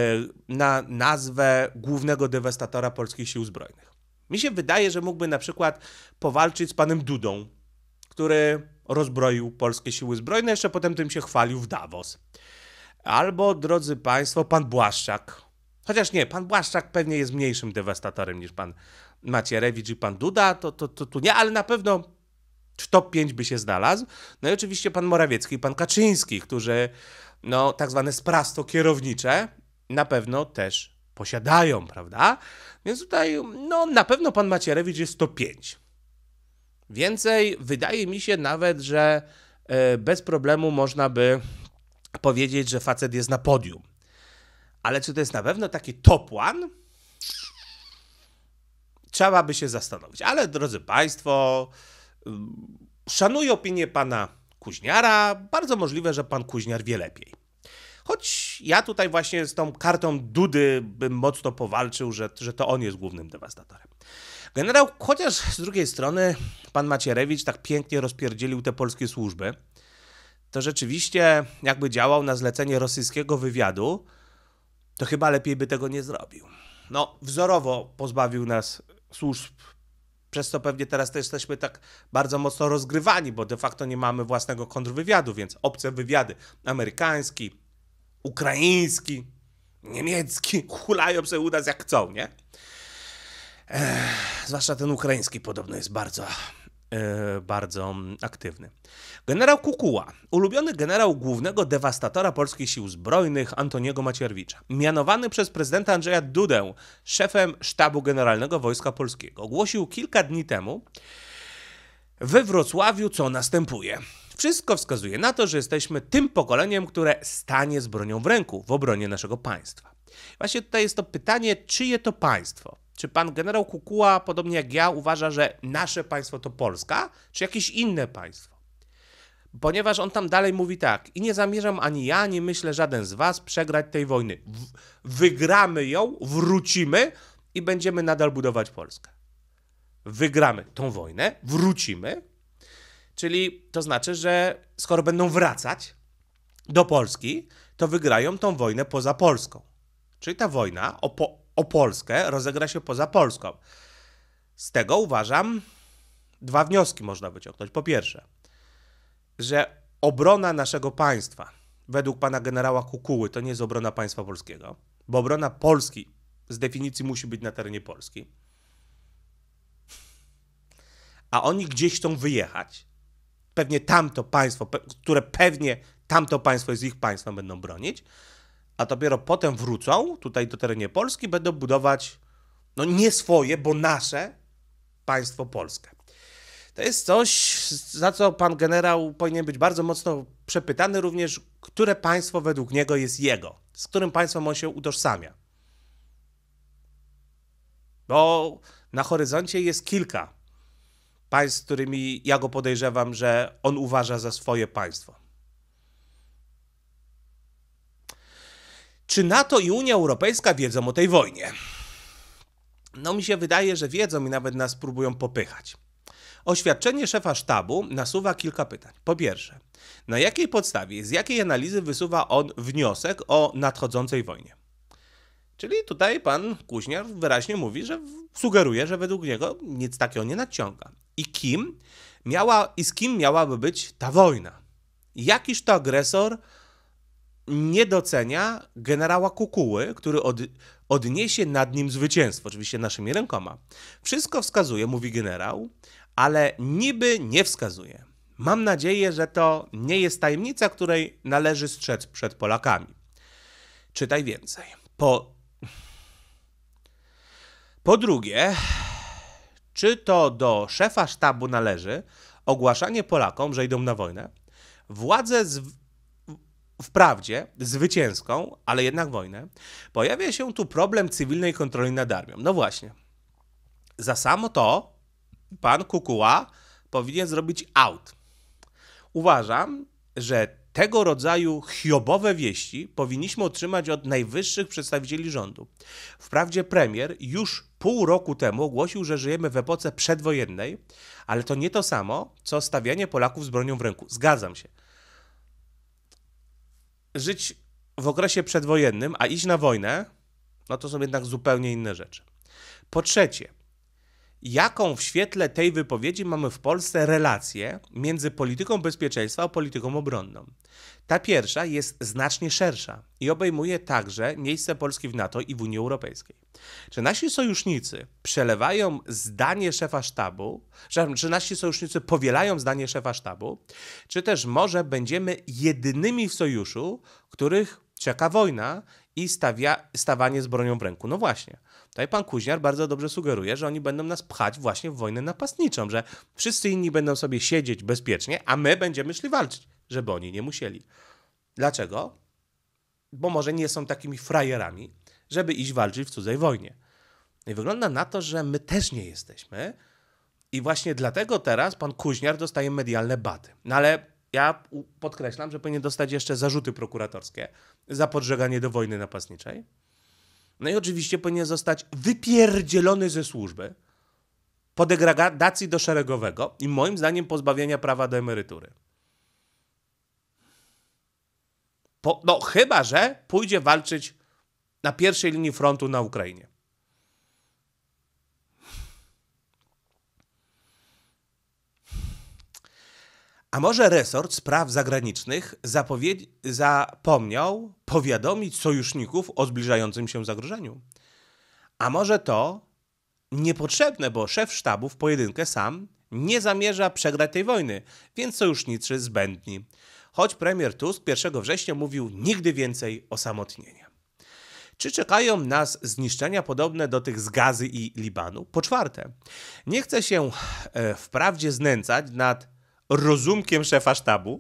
na nazwę głównego dewastatora polskich sił zbrojnych. Mi się wydaje, że mógłby na przykład powalczyć z panem Dudą, który rozbroił polskie siły zbrojne, jeszcze potem tym się chwalił w Davos. Albo, drodzy państwo, pan Błaszczak. Chociaż nie, pan Błaszczak pewnie jest mniejszym dewastatorem niż pan Macierewicz i pan Duda, to, to, to tu nie, ale na pewno w top 5 by się znalazł. No i oczywiście pan Morawiecki i pan Kaczyński, którzy, no, tak zwane sprasto kierownicze, na pewno też posiadają, prawda? Więc tutaj, no, na pewno pan Macierewicz jest 105. Więcej, wydaje mi się nawet, że e, bez problemu można by powiedzieć, że facet jest na podium. Ale czy to jest na pewno taki top one? Trzeba by się zastanowić. Ale drodzy Państwo, mm, szanuję opinię pana Kuźniara. Bardzo możliwe, że pan Kuźniar wie lepiej. Choć ja tutaj właśnie z tą kartą Dudy bym mocno powalczył, że, że to on jest głównym dewastatorem. Generał, chociaż z drugiej strony pan Macierewicz tak pięknie rozpierdzielił te polskie służby, to rzeczywiście jakby działał na zlecenie rosyjskiego wywiadu, to chyba lepiej by tego nie zrobił. No, wzorowo pozbawił nas służb, przez co pewnie teraz też jesteśmy tak bardzo mocno rozgrywani, bo de facto nie mamy własnego kontrwywiadu, więc obce wywiady, amerykański, ukraiński, niemiecki, hulają sobie u nas jak chcą, nie? Ech, zwłaszcza ten ukraiński podobno jest bardzo, e, bardzo aktywny. Generał Kukuła, ulubiony generał głównego dewastatora polskich sił zbrojnych Antoniego Macierwicza, mianowany przez prezydenta Andrzeja Dudę szefem sztabu generalnego Wojska Polskiego, ogłosił kilka dni temu we Wrocławiu, co następuje. Wszystko wskazuje na to, że jesteśmy tym pokoleniem, które stanie z bronią w ręku w obronie naszego państwa. Właśnie tutaj jest to pytanie, czyje to państwo? Czy pan generał Kukuła, podobnie jak ja, uważa, że nasze państwo to Polska, czy jakieś inne państwo? Ponieważ on tam dalej mówi tak, i nie zamierzam ani ja, ani myślę żaden z was przegrać tej wojny. W wygramy ją, wrócimy i będziemy nadal budować Polskę. Wygramy tą wojnę, wrócimy Czyli to znaczy, że skoro będą wracać do Polski, to wygrają tą wojnę poza Polską. Czyli ta wojna o, po, o Polskę rozegra się poza Polską. Z tego uważam, dwa wnioski można wyciągnąć. Po pierwsze, że obrona naszego państwa według pana generała Kukuły to nie jest obrona państwa polskiego, bo obrona Polski z definicji musi być na terenie Polski. A oni gdzieś chcą wyjechać, pewnie tamto państwo, które pewnie tamto państwo jest ich państwem, będą bronić, a dopiero potem wrócą tutaj do terenie Polski, będą budować no nie swoje, bo nasze państwo polskie. To jest coś, za co pan generał powinien być bardzo mocno przepytany również, które państwo według niego jest jego, z którym państwem on się utożsamia. Bo na horyzoncie jest kilka państw, którymi ja go podejrzewam, że on uważa za swoje państwo. Czy NATO i Unia Europejska wiedzą o tej wojnie? No, mi się wydaje, że wiedzą i nawet nas próbują popychać. Oświadczenie szefa sztabu nasuwa kilka pytań. Po pierwsze, na jakiej podstawie, z jakiej analizy wysuwa on wniosek o nadchodzącej wojnie? Czyli tutaj pan Kuźniar wyraźnie mówi, że sugeruje, że według niego nic takiego nie nadciąga. I kim miała, i z kim miałaby być ta wojna? Jakiż to agresor nie docenia generała Kukuły, który od, odniesie nad nim zwycięstwo, oczywiście naszymi rękoma. Wszystko wskazuje, mówi generał, ale niby nie wskazuje. Mam nadzieję, że to nie jest tajemnica, której należy strzec przed Polakami. Czytaj więcej. Po po drugie, czy to do szefa sztabu należy ogłaszanie Polakom, że idą na wojnę? Władzę z... wprawdzie zwycięską, ale jednak wojnę. Pojawia się tu problem cywilnej kontroli nad armią. No właśnie. Za samo to pan Kukuła powinien zrobić out. Uważam, że tego rodzaju chiobowe wieści powinniśmy otrzymać od najwyższych przedstawicieli rządu. Wprawdzie premier już pół roku temu ogłosił, że żyjemy w epoce przedwojennej, ale to nie to samo, co stawianie Polaków z bronią w ręku. Zgadzam się. Żyć w okresie przedwojennym, a iść na wojnę, no to są jednak zupełnie inne rzeczy. Po trzecie, jaką w świetle tej wypowiedzi mamy w Polsce relację między polityką bezpieczeństwa a polityką obronną. Ta pierwsza jest znacznie szersza i obejmuje także miejsce Polski w NATO i w Unii Europejskiej. Czy nasi sojusznicy przelewają zdanie szefa sztabu, czy nasi sojusznicy powielają zdanie szefa sztabu, czy też może będziemy jedynymi w sojuszu, których czeka wojna i stawia, stawanie z bronią w ręku. No właśnie. Tutaj pan Kuźniar bardzo dobrze sugeruje, że oni będą nas pchać właśnie w wojnę napastniczą, że wszyscy inni będą sobie siedzieć bezpiecznie, a my będziemy szli walczyć, żeby oni nie musieli. Dlaczego? Bo może nie są takimi frajerami, żeby iść walczyć w cudzej wojnie. i wygląda na to, że my też nie jesteśmy. I właśnie dlatego teraz pan Kuźniar dostaje medialne baty. No ale ja podkreślam, że powinien dostać jeszcze zarzuty prokuratorskie za podżeganie do wojny napastniczej. No i oczywiście powinien zostać wypierdzielony ze służby po degradacji do szeregowego i moim zdaniem pozbawienia prawa do emerytury. Po, no chyba, że pójdzie walczyć na pierwszej linii frontu na Ukrainie. A może resort spraw zagranicznych zapomniał powiadomić sojuszników o zbliżającym się zagrożeniu? A może to niepotrzebne, bo szef sztabu w pojedynkę sam nie zamierza przegrać tej wojny, więc sojusznicy zbędni. Choć premier Tusk 1 września mówił nigdy więcej osamotnienia. Czy czekają nas zniszczenia podobne do tych z Gazy i Libanu? Po czwarte, nie chcę się e, wprawdzie znęcać nad rozumkiem szefa sztabu.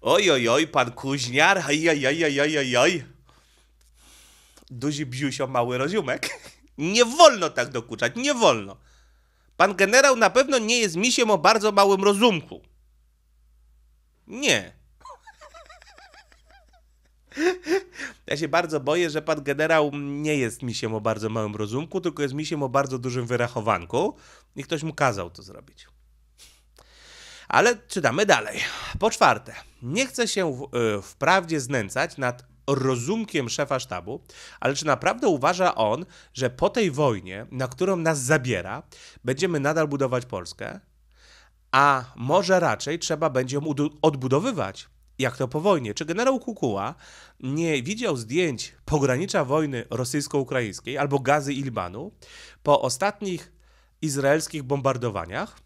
Oj, oj, oj, pan kuźniar, ajajajajajajaj. Duzi bziusio, mały rozumek. Nie wolno tak dokuczać, nie wolno. Pan generał na pewno nie jest misiem o bardzo małym rozumku. Nie. Ja się bardzo boję, że pan generał nie jest misiem o bardzo małym rozumku, tylko jest misiem o bardzo dużym wyrachowanku i ktoś mu kazał to zrobić. Ale czytamy dalej. Po czwarte, nie chcę się w, y, wprawdzie znęcać nad rozumkiem szefa sztabu, ale czy naprawdę uważa on, że po tej wojnie, na którą nas zabiera, będziemy nadal budować Polskę? A może raczej trzeba będzie ją odbudowywać? jak to po wojnie. Czy generał Kukuła nie widział zdjęć pogranicza wojny rosyjsko-ukraińskiej albo gazy i Libanu po ostatnich izraelskich bombardowaniach?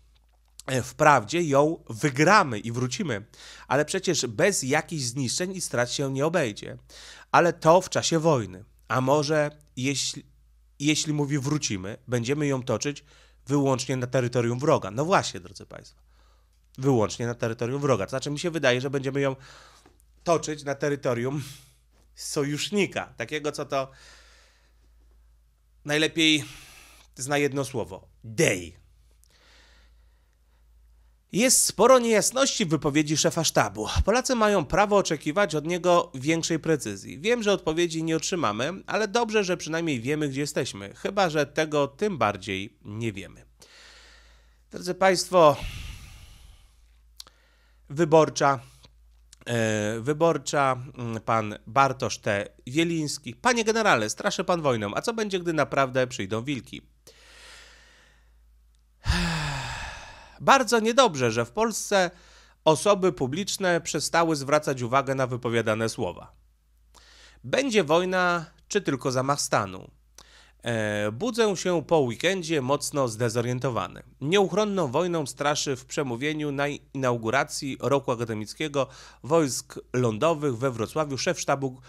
E, wprawdzie ją wygramy i wrócimy, ale przecież bez jakichś zniszczeń i strat się nie obejdzie. Ale to w czasie wojny. A może jeśli, jeśli mówi wrócimy, będziemy ją toczyć wyłącznie na terytorium wroga. No właśnie, drodzy Państwo wyłącznie na terytorium wroga. To znaczy, mi się wydaje, że będziemy ją toczyć na terytorium sojusznika, takiego co to najlepiej zna jedno słowo: day. Jest sporo niejasności w wypowiedzi szefa sztabu. Polacy mają prawo oczekiwać od niego większej precyzji. Wiem, że odpowiedzi nie otrzymamy, ale dobrze, że przynajmniej wiemy, gdzie jesteśmy, chyba że tego tym bardziej nie wiemy. Drodzy Państwo, wyborcza e, wyborcza, mm, pan Bartosz T. Wieliński. Panie generale, straszę pan wojną, a co będzie, gdy naprawdę przyjdą wilki? Bardzo niedobrze, że w Polsce osoby publiczne przestały zwracać uwagę na wypowiadane słowa. Będzie wojna, czy tylko zamach stanu? E, budzę się po weekendzie mocno zdezorientowany. Nieuchronną wojną straszy w przemówieniu na inauguracji roku akademickiego wojsk lądowych we Wrocławiu szef sztabu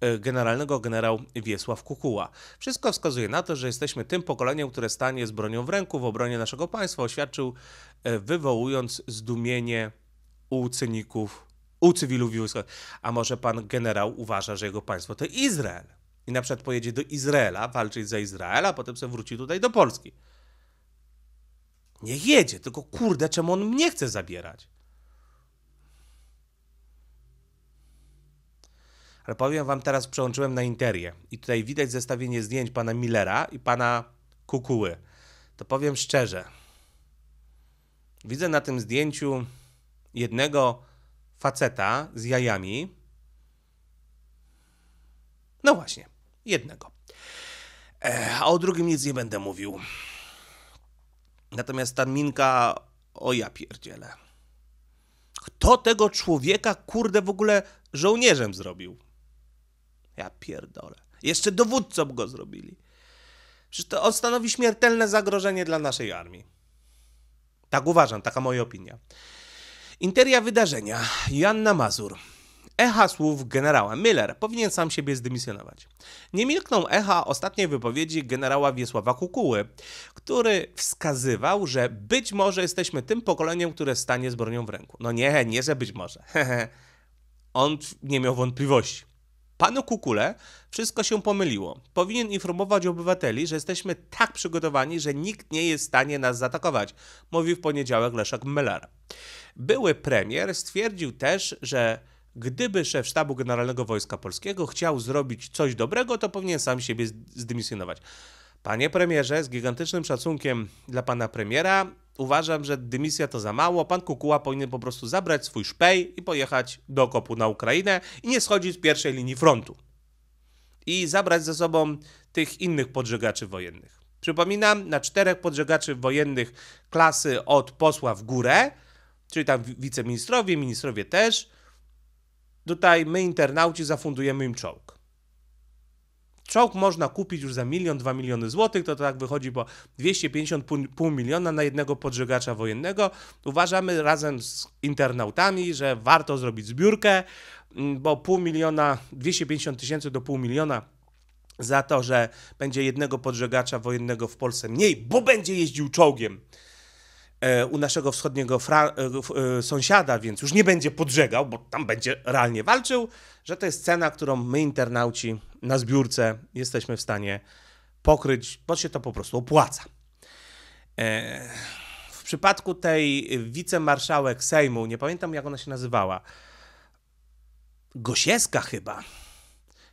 e, generalnego generał Wiesław Kukuła. Wszystko wskazuje na to, że jesteśmy tym pokoleniem, które stanie z bronią w ręku w obronie naszego państwa, oświadczył, e, wywołując zdumienie u cyników, u cywilów wojskowych. A może pan generał uważa, że jego państwo to Izrael? i na przykład pojedzie do Izraela walczyć za Izraela, a potem sobie wróci tutaj do Polski. Niech jedzie, tylko kurde, czemu on mnie chce zabierać? Ale powiem wam teraz, przełączyłem na interię i tutaj widać zestawienie zdjęć pana Millera i pana Kukuły. To powiem szczerze, widzę na tym zdjęciu jednego faceta z jajami. No właśnie. Jednego. E, a o drugim nic nie będę mówił. Natomiast ta minka, o ja pierdzielę. Kto tego człowieka, kurde, w ogóle żołnierzem zrobił? Ja pierdolę. Jeszcze dowódcą go zrobili. Przecież to on stanowi śmiertelne zagrożenie dla naszej armii. Tak uważam, taka moja opinia. Interia wydarzenia. Joanna Mazur. Echa słów generała Miller powinien sam siebie zdymisjonować. Nie milkną echa ostatniej wypowiedzi generała Wiesława Kukuły, który wskazywał, że być może jesteśmy tym pokoleniem, które stanie z bronią w ręku. No nie, nie, że być może. On nie miał wątpliwości. Panu Kukule wszystko się pomyliło. Powinien informować obywateli, że jesteśmy tak przygotowani, że nikt nie jest w stanie nas zaatakować, mówi w poniedziałek Leszek Miller. Były premier stwierdził też, że Gdyby szef sztabu generalnego Wojska Polskiego chciał zrobić coś dobrego, to powinien sam siebie zdymisjonować. Panie premierze, z gigantycznym szacunkiem dla pana premiera, uważam, że dymisja to za mało. Pan Kukuła powinien po prostu zabrać swój szpej i pojechać do kopu na Ukrainę i nie schodzić z pierwszej linii frontu. I zabrać ze sobą tych innych podżegaczy wojennych. Przypominam, na czterech podżegaczy wojennych klasy od posła w górę, czyli tam wiceministrowie, ministrowie też, Tutaj my, internauci, zafundujemy im czołg. Czołg można kupić już za milion, dwa miliony złotych, to tak wychodzi po 250 pół miliona na jednego podżegacza wojennego. Uważamy razem z internautami, że warto zrobić zbiórkę, bo pół miliona, 250 tysięcy do pół miliona za to, że będzie jednego podżegacza wojennego w Polsce mniej, bo będzie jeździł czołgiem. E, u naszego wschodniego e, e, sąsiada, więc już nie będzie podżegał, bo tam będzie realnie walczył, że to jest cena, którą my internauci na zbiórce jesteśmy w stanie pokryć, bo się to po prostu opłaca. W przypadku tej wicemarszałek Sejmu, nie pamiętam jak ona się nazywała, Gosieska chyba,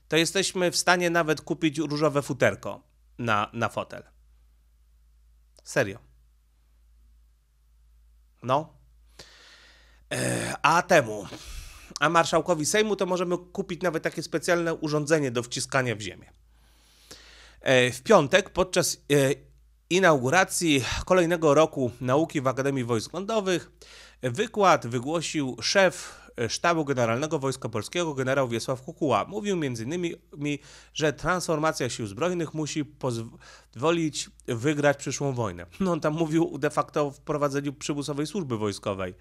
to jesteśmy w stanie nawet kupić różowe futerko na, na fotel. Serio. No. E, a temu, a marszałkowi Sejmu, to możemy kupić nawet takie specjalne urządzenie do wciskania w ziemię. E, w piątek podczas e, inauguracji kolejnego roku nauki w Akademii Wojsk Lądowych wykład wygłosił szef Sztabu Generalnego Wojska Polskiego generał Wiesław Kukuła. Mówił m.in., że transformacja sił zbrojnych musi pozwolić wygrać przyszłą wojnę. No, on tam mówił de facto o wprowadzeniu przymusowej służby wojskowej.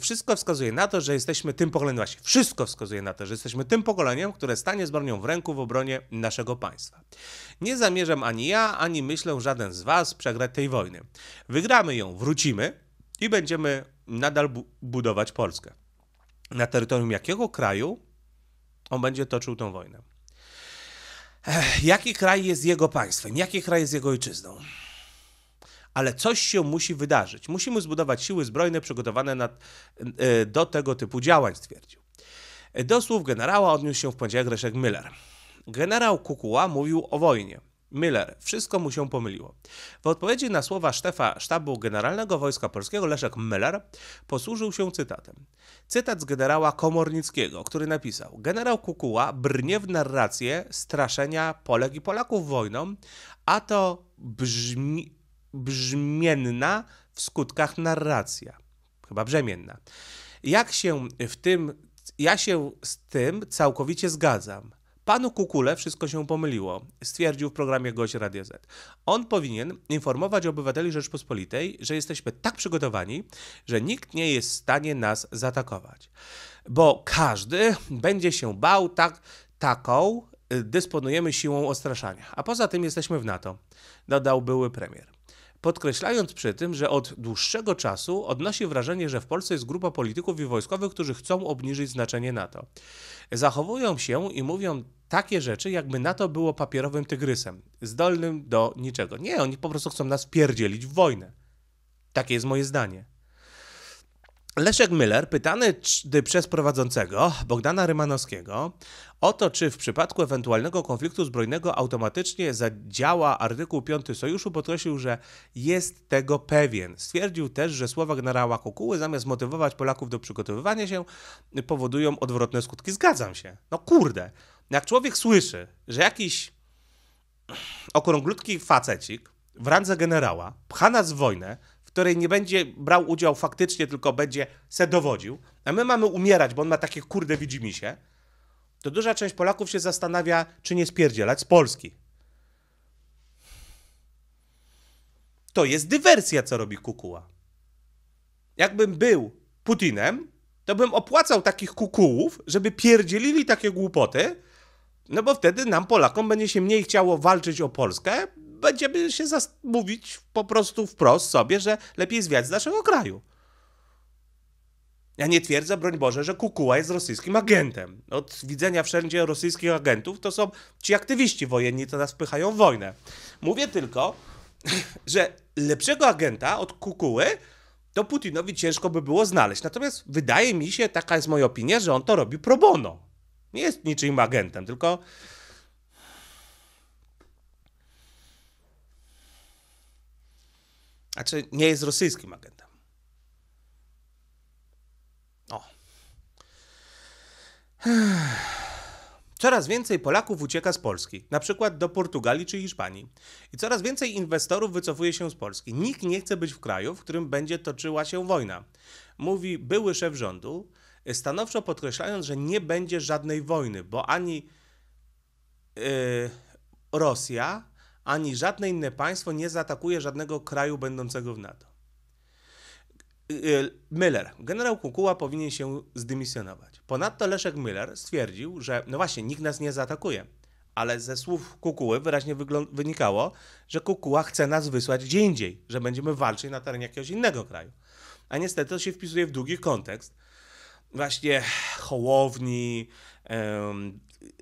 Wszystko wskazuje na to, że jesteśmy tym pokoleniem, właśnie wszystko wskazuje na to, że jesteśmy tym pokoleniem, które stanie z bronią w ręku w obronie naszego państwa. Nie zamierzam ani ja, ani myślę żaden z was przegrać tej wojny. Wygramy ją, wrócimy i będziemy nadal bu budować Polskę na terytorium jakiego kraju on będzie toczył tą wojnę. Jaki kraj jest jego państwem? Jaki kraj jest jego ojczyzną? Ale coś się musi wydarzyć. Musimy zbudować siły zbrojne przygotowane y, y, do tego typu działań, stwierdził. Do słów generała odniósł się w poniedziałek Reszek Miller. Generał Kukuła mówił o wojnie. Miller. Wszystko mu się pomyliło. W odpowiedzi na słowa szefa Sztabu Generalnego Wojska Polskiego Leszek Miller posłużył się cytatem. Cytat z generała Komornickiego, który napisał: Generał Kukuła brnie w narrację straszenia Polek i Polaków wojną, a to brzmi, brzmienna w skutkach narracja. Chyba brzemienna. Jak się w tym ja się z tym całkowicie zgadzam. Panu Kukule wszystko się pomyliło, stwierdził w programie Gość Radio Z. On powinien informować obywateli Rzeczpospolitej, że jesteśmy tak przygotowani, że nikt nie jest w stanie nas zaatakować. Bo każdy będzie się bał tak, taką y, dysponujemy siłą ostraszania. A poza tym jesteśmy w NATO, dodał były premier podkreślając przy tym, że od dłuższego czasu odnosi wrażenie, że w Polsce jest grupa polityków i wojskowych, którzy chcą obniżyć znaczenie NATO. Zachowują się i mówią takie rzeczy, jakby NATO było papierowym tygrysem, zdolnym do niczego. Nie, oni po prostu chcą nas pierdzielić w wojnę. Takie jest moje zdanie. Leszek Miller, pytany przez prowadzącego Bogdana Rymanowskiego o to, czy w przypadku ewentualnego konfliktu zbrojnego automatycznie zadziała artykuł 5 Sojuszu, podkreślił, że jest tego pewien. Stwierdził też, że słowa generała Kukuły zamiast motywować Polaków do przygotowywania się, powodują odwrotne skutki. Zgadzam się. No kurde, jak człowiek słyszy, że jakiś okrąglutki facecik w randze generała pcha nas w wojnę, której nie będzie brał udziału faktycznie, tylko będzie se dowodził, a my mamy umierać, bo on ma takie kurde widzimisię, to duża część Polaków się zastanawia, czy nie spierdzielać z Polski. To jest dywersja, co robi Kukuła. Jakbym był Putinem, to bym opłacał takich kukułów, żeby pierdzielili takie głupoty, no bo wtedy nam, Polakom, będzie się mniej chciało walczyć o Polskę, będziemy się mówić po prostu wprost sobie, że lepiej zwiać z naszego kraju. Ja nie twierdzę, broń Boże, że Kukuła jest rosyjskim agentem. Od widzenia wszędzie rosyjskich agentów to są ci aktywiści wojenni, co nas wpychają w wojnę. Mówię tylko, że lepszego agenta od Kukuły to Putinowi ciężko by było znaleźć. Natomiast wydaje mi się, taka jest moja opinia, że on to robi pro bono. Nie jest niczym agentem, tylko Znaczy, nie jest rosyjskim agentem. O. Coraz więcej Polaków ucieka z Polski, na przykład do Portugalii czy Hiszpanii. I coraz więcej inwestorów wycofuje się z Polski. Nikt nie chce być w kraju, w którym będzie toczyła się wojna. Mówi były szef rządu, stanowczo podkreślając, że nie będzie żadnej wojny, bo ani yy, Rosja, ani żadne inne państwo nie zaatakuje żadnego kraju będącego w NATO. Y, y, Miller, generał Kukuła powinien się zdymisjonować. Ponadto Leszek Miller stwierdził, że no właśnie, nikt nas nie zaatakuje, ale ze słów Kukuły wyraźnie wynikało, że Kukuła chce nas wysłać gdzie indziej, że będziemy walczyć na terenie jakiegoś innego kraju. A niestety to się wpisuje w długi kontekst, właśnie Hołowni,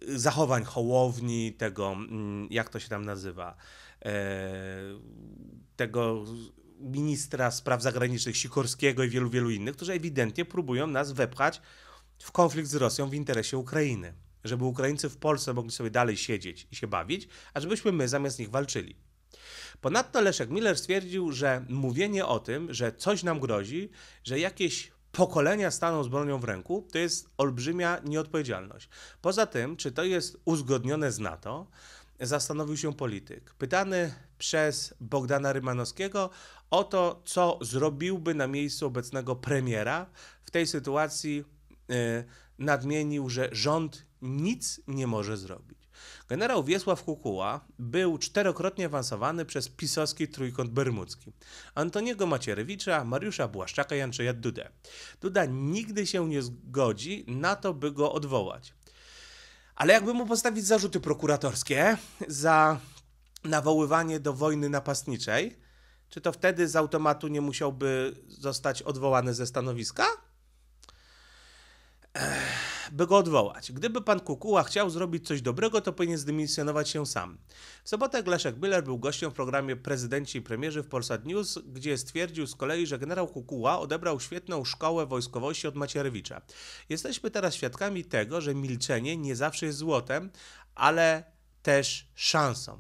zachowań hołowni, tego, mm, jak to się tam nazywa, e, tego ministra spraw zagranicznych Sikorskiego i wielu, wielu innych, którzy ewidentnie próbują nas wepchać w konflikt z Rosją w interesie Ukrainy. Żeby Ukraińcy w Polsce mogli sobie dalej siedzieć i się bawić, a żebyśmy my zamiast nich walczyli. Ponadto Leszek Miller stwierdził, że mówienie o tym, że coś nam grozi, że jakieś pokolenia staną z bronią w ręku, to jest olbrzymia nieodpowiedzialność. Poza tym, czy to jest uzgodnione z NATO, zastanowił się polityk. Pytany przez Bogdana Rymanowskiego o to, co zrobiłby na miejscu obecnego premiera w tej sytuacji, yy, nadmienił, że rząd nic nie może zrobić. Generał Wiesław Kukuła był czterokrotnie awansowany przez pisowski trójkąt bermudzki Antoniego Macierewicza, Mariusza Błaszczaka i Andrzeja Dudę. Duda nigdy się nie zgodzi na to, by go odwołać. Ale jakby mu postawić zarzuty prokuratorskie za nawoływanie do wojny napastniczej, czy to wtedy z automatu nie musiałby zostać odwołany ze stanowiska? Ech by go odwołać. Gdyby pan Kukuła chciał zrobić coś dobrego, to powinien zdymisjonować się sam. W sobotę Leszek Biller był gościem w programie Prezydenci i Premierzy w Polsat News, gdzie stwierdził z kolei, że generał Kukuła odebrał świetną szkołę wojskowości od Macierewicza. Jesteśmy teraz świadkami tego, że milczenie nie zawsze jest złotem, ale też szansą.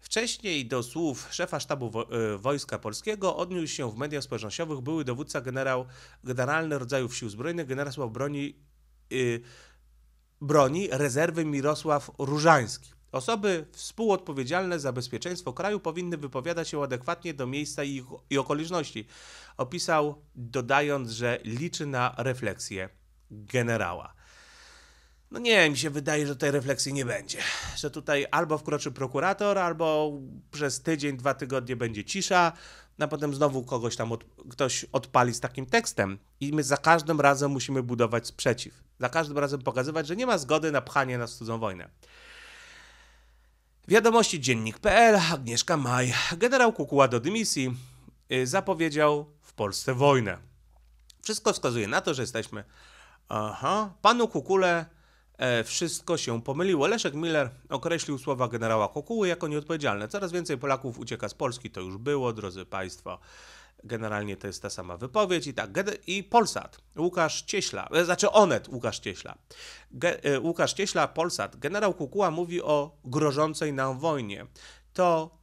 Wcześniej do słów szefa sztabu y, Wojska Polskiego odniósł się w mediach społecznościowych były dowódca generał, generalny rodzajów sił zbrojnych generał Broni Y, broni rezerwy Mirosław Różański. Osoby współodpowiedzialne za bezpieczeństwo kraju powinny wypowiadać się adekwatnie do miejsca i, i okoliczności, opisał, dodając, że liczy na refleksję generała. No nie, mi się wydaje, że tej refleksji nie będzie. Że tutaj albo wkroczy prokurator, albo przez tydzień, dwa tygodnie będzie cisza, a potem znowu kogoś tam, od, ktoś odpali z takim tekstem i my za każdym razem musimy budować sprzeciw. Za każdym razem pokazywać, że nie ma zgody na pchanie na cudzą wojnę. Wiadomości dziennik.pl, Agnieszka Maj. Generał Kukuła do dymisji y, zapowiedział w Polsce wojnę. Wszystko wskazuje na to, że jesteśmy. Aha, panu Kukule E, wszystko się pomyliło. Leszek Miller określił słowa generała Kokuły jako nieodpowiedzialne. Coraz więcej Polaków ucieka z Polski, to już było, drodzy Państwo. Generalnie to jest ta sama wypowiedź i tak. I Polsat, Łukasz Cieśla, e, znaczy Onet, Łukasz Cieśla. Ge, e, Łukasz Cieśla, Polsat. Generał Kukuła mówi o grożącej nam wojnie. To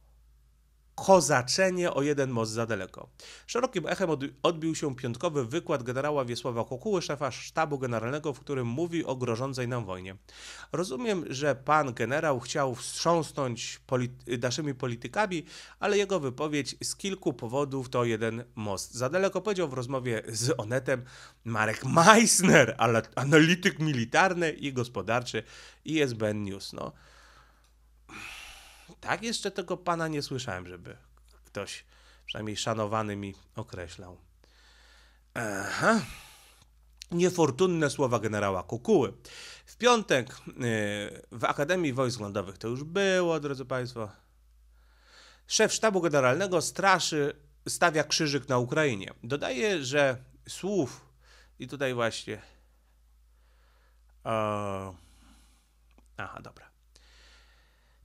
kozaczenie o jeden most za daleko. Szerokim echem odbił się piątkowy wykład generała Wiesława Kokuły, szefa sztabu generalnego, w którym mówi o grożącej nam wojnie. Rozumiem, że pan generał chciał wstrząsnąć polity naszymi politykami, ale jego wypowiedź z kilku powodów to jeden most za daleko, powiedział w rozmowie z Onetem Marek Meissner, analityk militarny i gospodarczy ISBN News. No tak jeszcze tego pana nie słyszałem, żeby ktoś, przynajmniej szanowany, mi określał. Aha. Niefortunne słowa generała Kukuły. W piątek y, w Akademii Wojsk Lądowych to już było, drodzy Państwo. Szef sztabu generalnego straszy, stawia krzyżyk na Ukrainie. Dodaje, że słów, i tutaj właśnie. O... aha, dobra.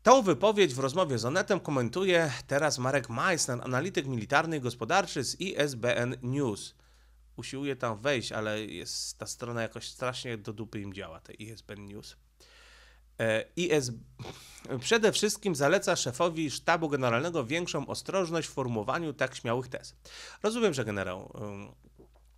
Tą wypowiedź w rozmowie z Onetem komentuje teraz Marek Meissner, analityk militarny i gospodarczy z ISBN News. Usiłuje tam wejść, ale jest ta strona jakoś strasznie do dupy im działa, te ISBN News. E, IS przede wszystkim zaleca szefowi sztabu generalnego większą ostrożność w formułowaniu tak śmiałych tez. Rozumiem, że generał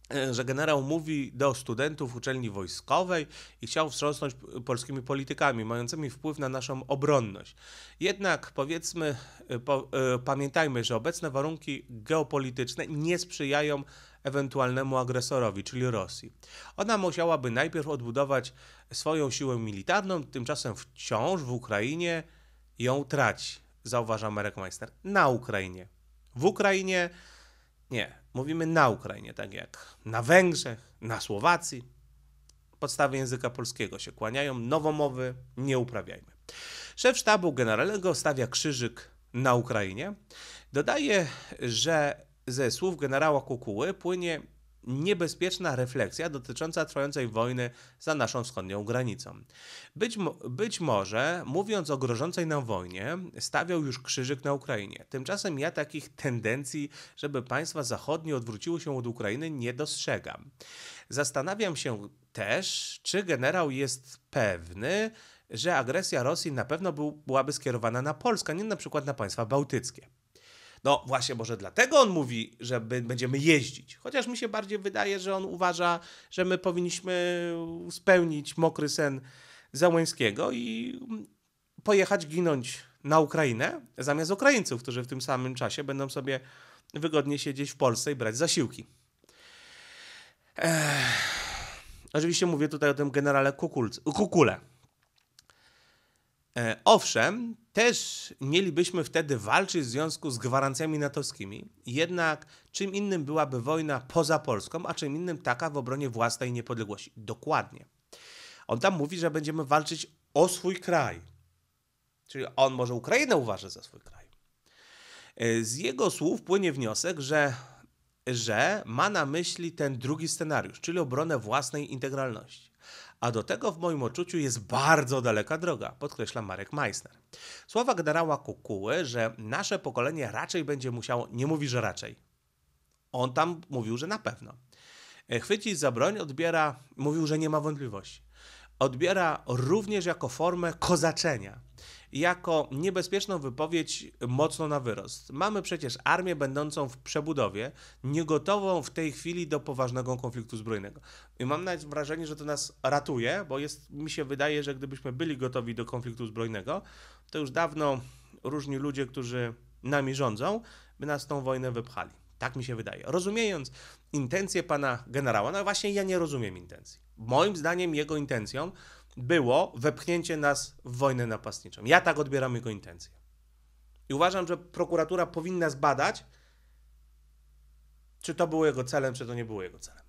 E, że generał mówi do studentów uczelni wojskowej i chciał wstrząsnąć polskimi politykami mającymi wpływ na naszą obronność. Jednak powiedzmy, e, po, e, pamiętajmy, że obecne warunki geopolityczne nie sprzyjają ewentualnemu agresorowi, czyli Rosji. Ona musiałaby najpierw odbudować swoją siłę militarną, tymczasem wciąż w Ukrainie ją traci, zauważa Marek Meister. Na Ukrainie. W Ukrainie nie mówimy na Ukrainie, tak jak na Węgrzech, na Słowacji. Podstawy języka polskiego się kłaniają, nowomowy nie uprawiajmy. Szef sztabu generalnego stawia krzyżyk na Ukrainie. Dodaje, że ze słów generała Kukuły płynie niebezpieczna refleksja dotycząca trwającej wojny za naszą wschodnią granicą. Być, być może, mówiąc o grożącej nam wojnie, stawiał już krzyżyk na Ukrainie. Tymczasem ja takich tendencji, żeby państwa zachodnie odwróciły się od Ukrainy, nie dostrzegam. Zastanawiam się też, czy generał jest pewny, że agresja Rosji na pewno był, byłaby skierowana na Polskę, nie na przykład na państwa bałtyckie. No właśnie, może dlatego on mówi, że będziemy jeździć. Chociaż mi się bardziej wydaje, że on uważa, że my powinniśmy spełnić mokry sen Załęskiego i pojechać ginąć na Ukrainę zamiast Ukraińców, którzy w tym samym czasie będą sobie wygodnie siedzieć w Polsce i brać zasiłki. Ech. Oczywiście mówię tutaj o tym generale Kukulce, Kukule. E, owszem, też mielibyśmy wtedy walczyć w związku z gwarancjami natowskimi, jednak czym innym byłaby wojna poza Polską, a czym innym taka w obronie własnej niepodległości. Dokładnie. On tam mówi, że będziemy walczyć o swój kraj. Czyli on może Ukrainę uważa za swój kraj. E, z jego słów płynie wniosek, że, że ma na myśli ten drugi scenariusz, czyli obronę własnej integralności a do tego w moim odczuciu jest bardzo daleka droga, podkreśla Marek Meissner. Słowa generała Kukuły, że nasze pokolenie raczej będzie musiało, nie mówi, że raczej. On tam mówił, że na pewno. E, chwycić za broń odbiera, mówił, że nie ma wątpliwości odbiera również jako formę kozaczenia, jako niebezpieczną wypowiedź mocno na wyrost. Mamy przecież armię będącą w przebudowie, niegotową w tej chwili do poważnego konfliktu zbrojnego. I mam nawet wrażenie, że to nas ratuje, bo jest, mi się wydaje, że gdybyśmy byli gotowi do konfliktu zbrojnego, to już dawno różni ludzie, którzy nami rządzą, by nas tą wojnę wypchali. Tak mi się wydaje. Rozumiejąc intencje pana generała, no właśnie ja nie rozumiem intencji moim zdaniem jego intencją było wepchnięcie nas w wojnę napastniczą. Ja tak odbieram jego intencje. I uważam, że prokuratura powinna zbadać, czy to było jego celem, czy to nie było jego celem.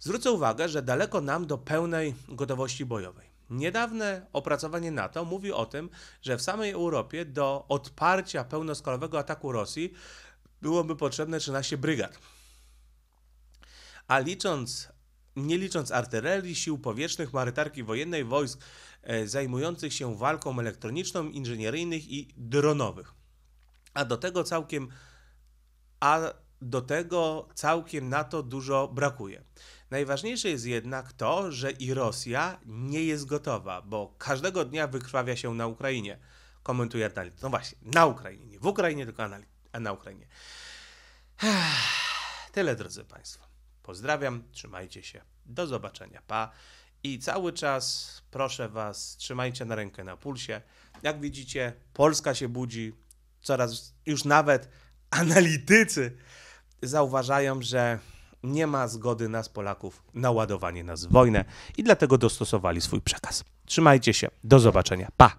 Zwrócę uwagę, że daleko nam do pełnej gotowości bojowej. Niedawne opracowanie NATO mówi o tym, że w samej Europie do odparcia pełnoskalowego ataku Rosji byłoby potrzebne 13 brygad. A licząc nie licząc artylerii, sił powietrznych, marytarki wojennej, wojsk e, zajmujących się walką elektroniczną, inżynieryjnych i dronowych. A do tego całkiem a do tego całkiem na to dużo brakuje. Najważniejsze jest jednak to, że i Rosja nie jest gotowa, bo każdego dnia wykrwawia się na Ukrainie. Komentuje analityk. No właśnie, na Ukrainie, nie w Ukrainie, tylko analityk, na Ukrainie. Tyle, drodzy Państwo. Pozdrawiam, trzymajcie się. Do zobaczenia. Pa. I cały czas proszę Was, trzymajcie na rękę na pulsie. Jak widzicie, Polska się budzi. Coraz już nawet analitycy zauważają, że nie ma zgody nas, Polaków, na ładowanie nas w wojnę i dlatego dostosowali swój przekaz. Trzymajcie się. Do zobaczenia. Pa!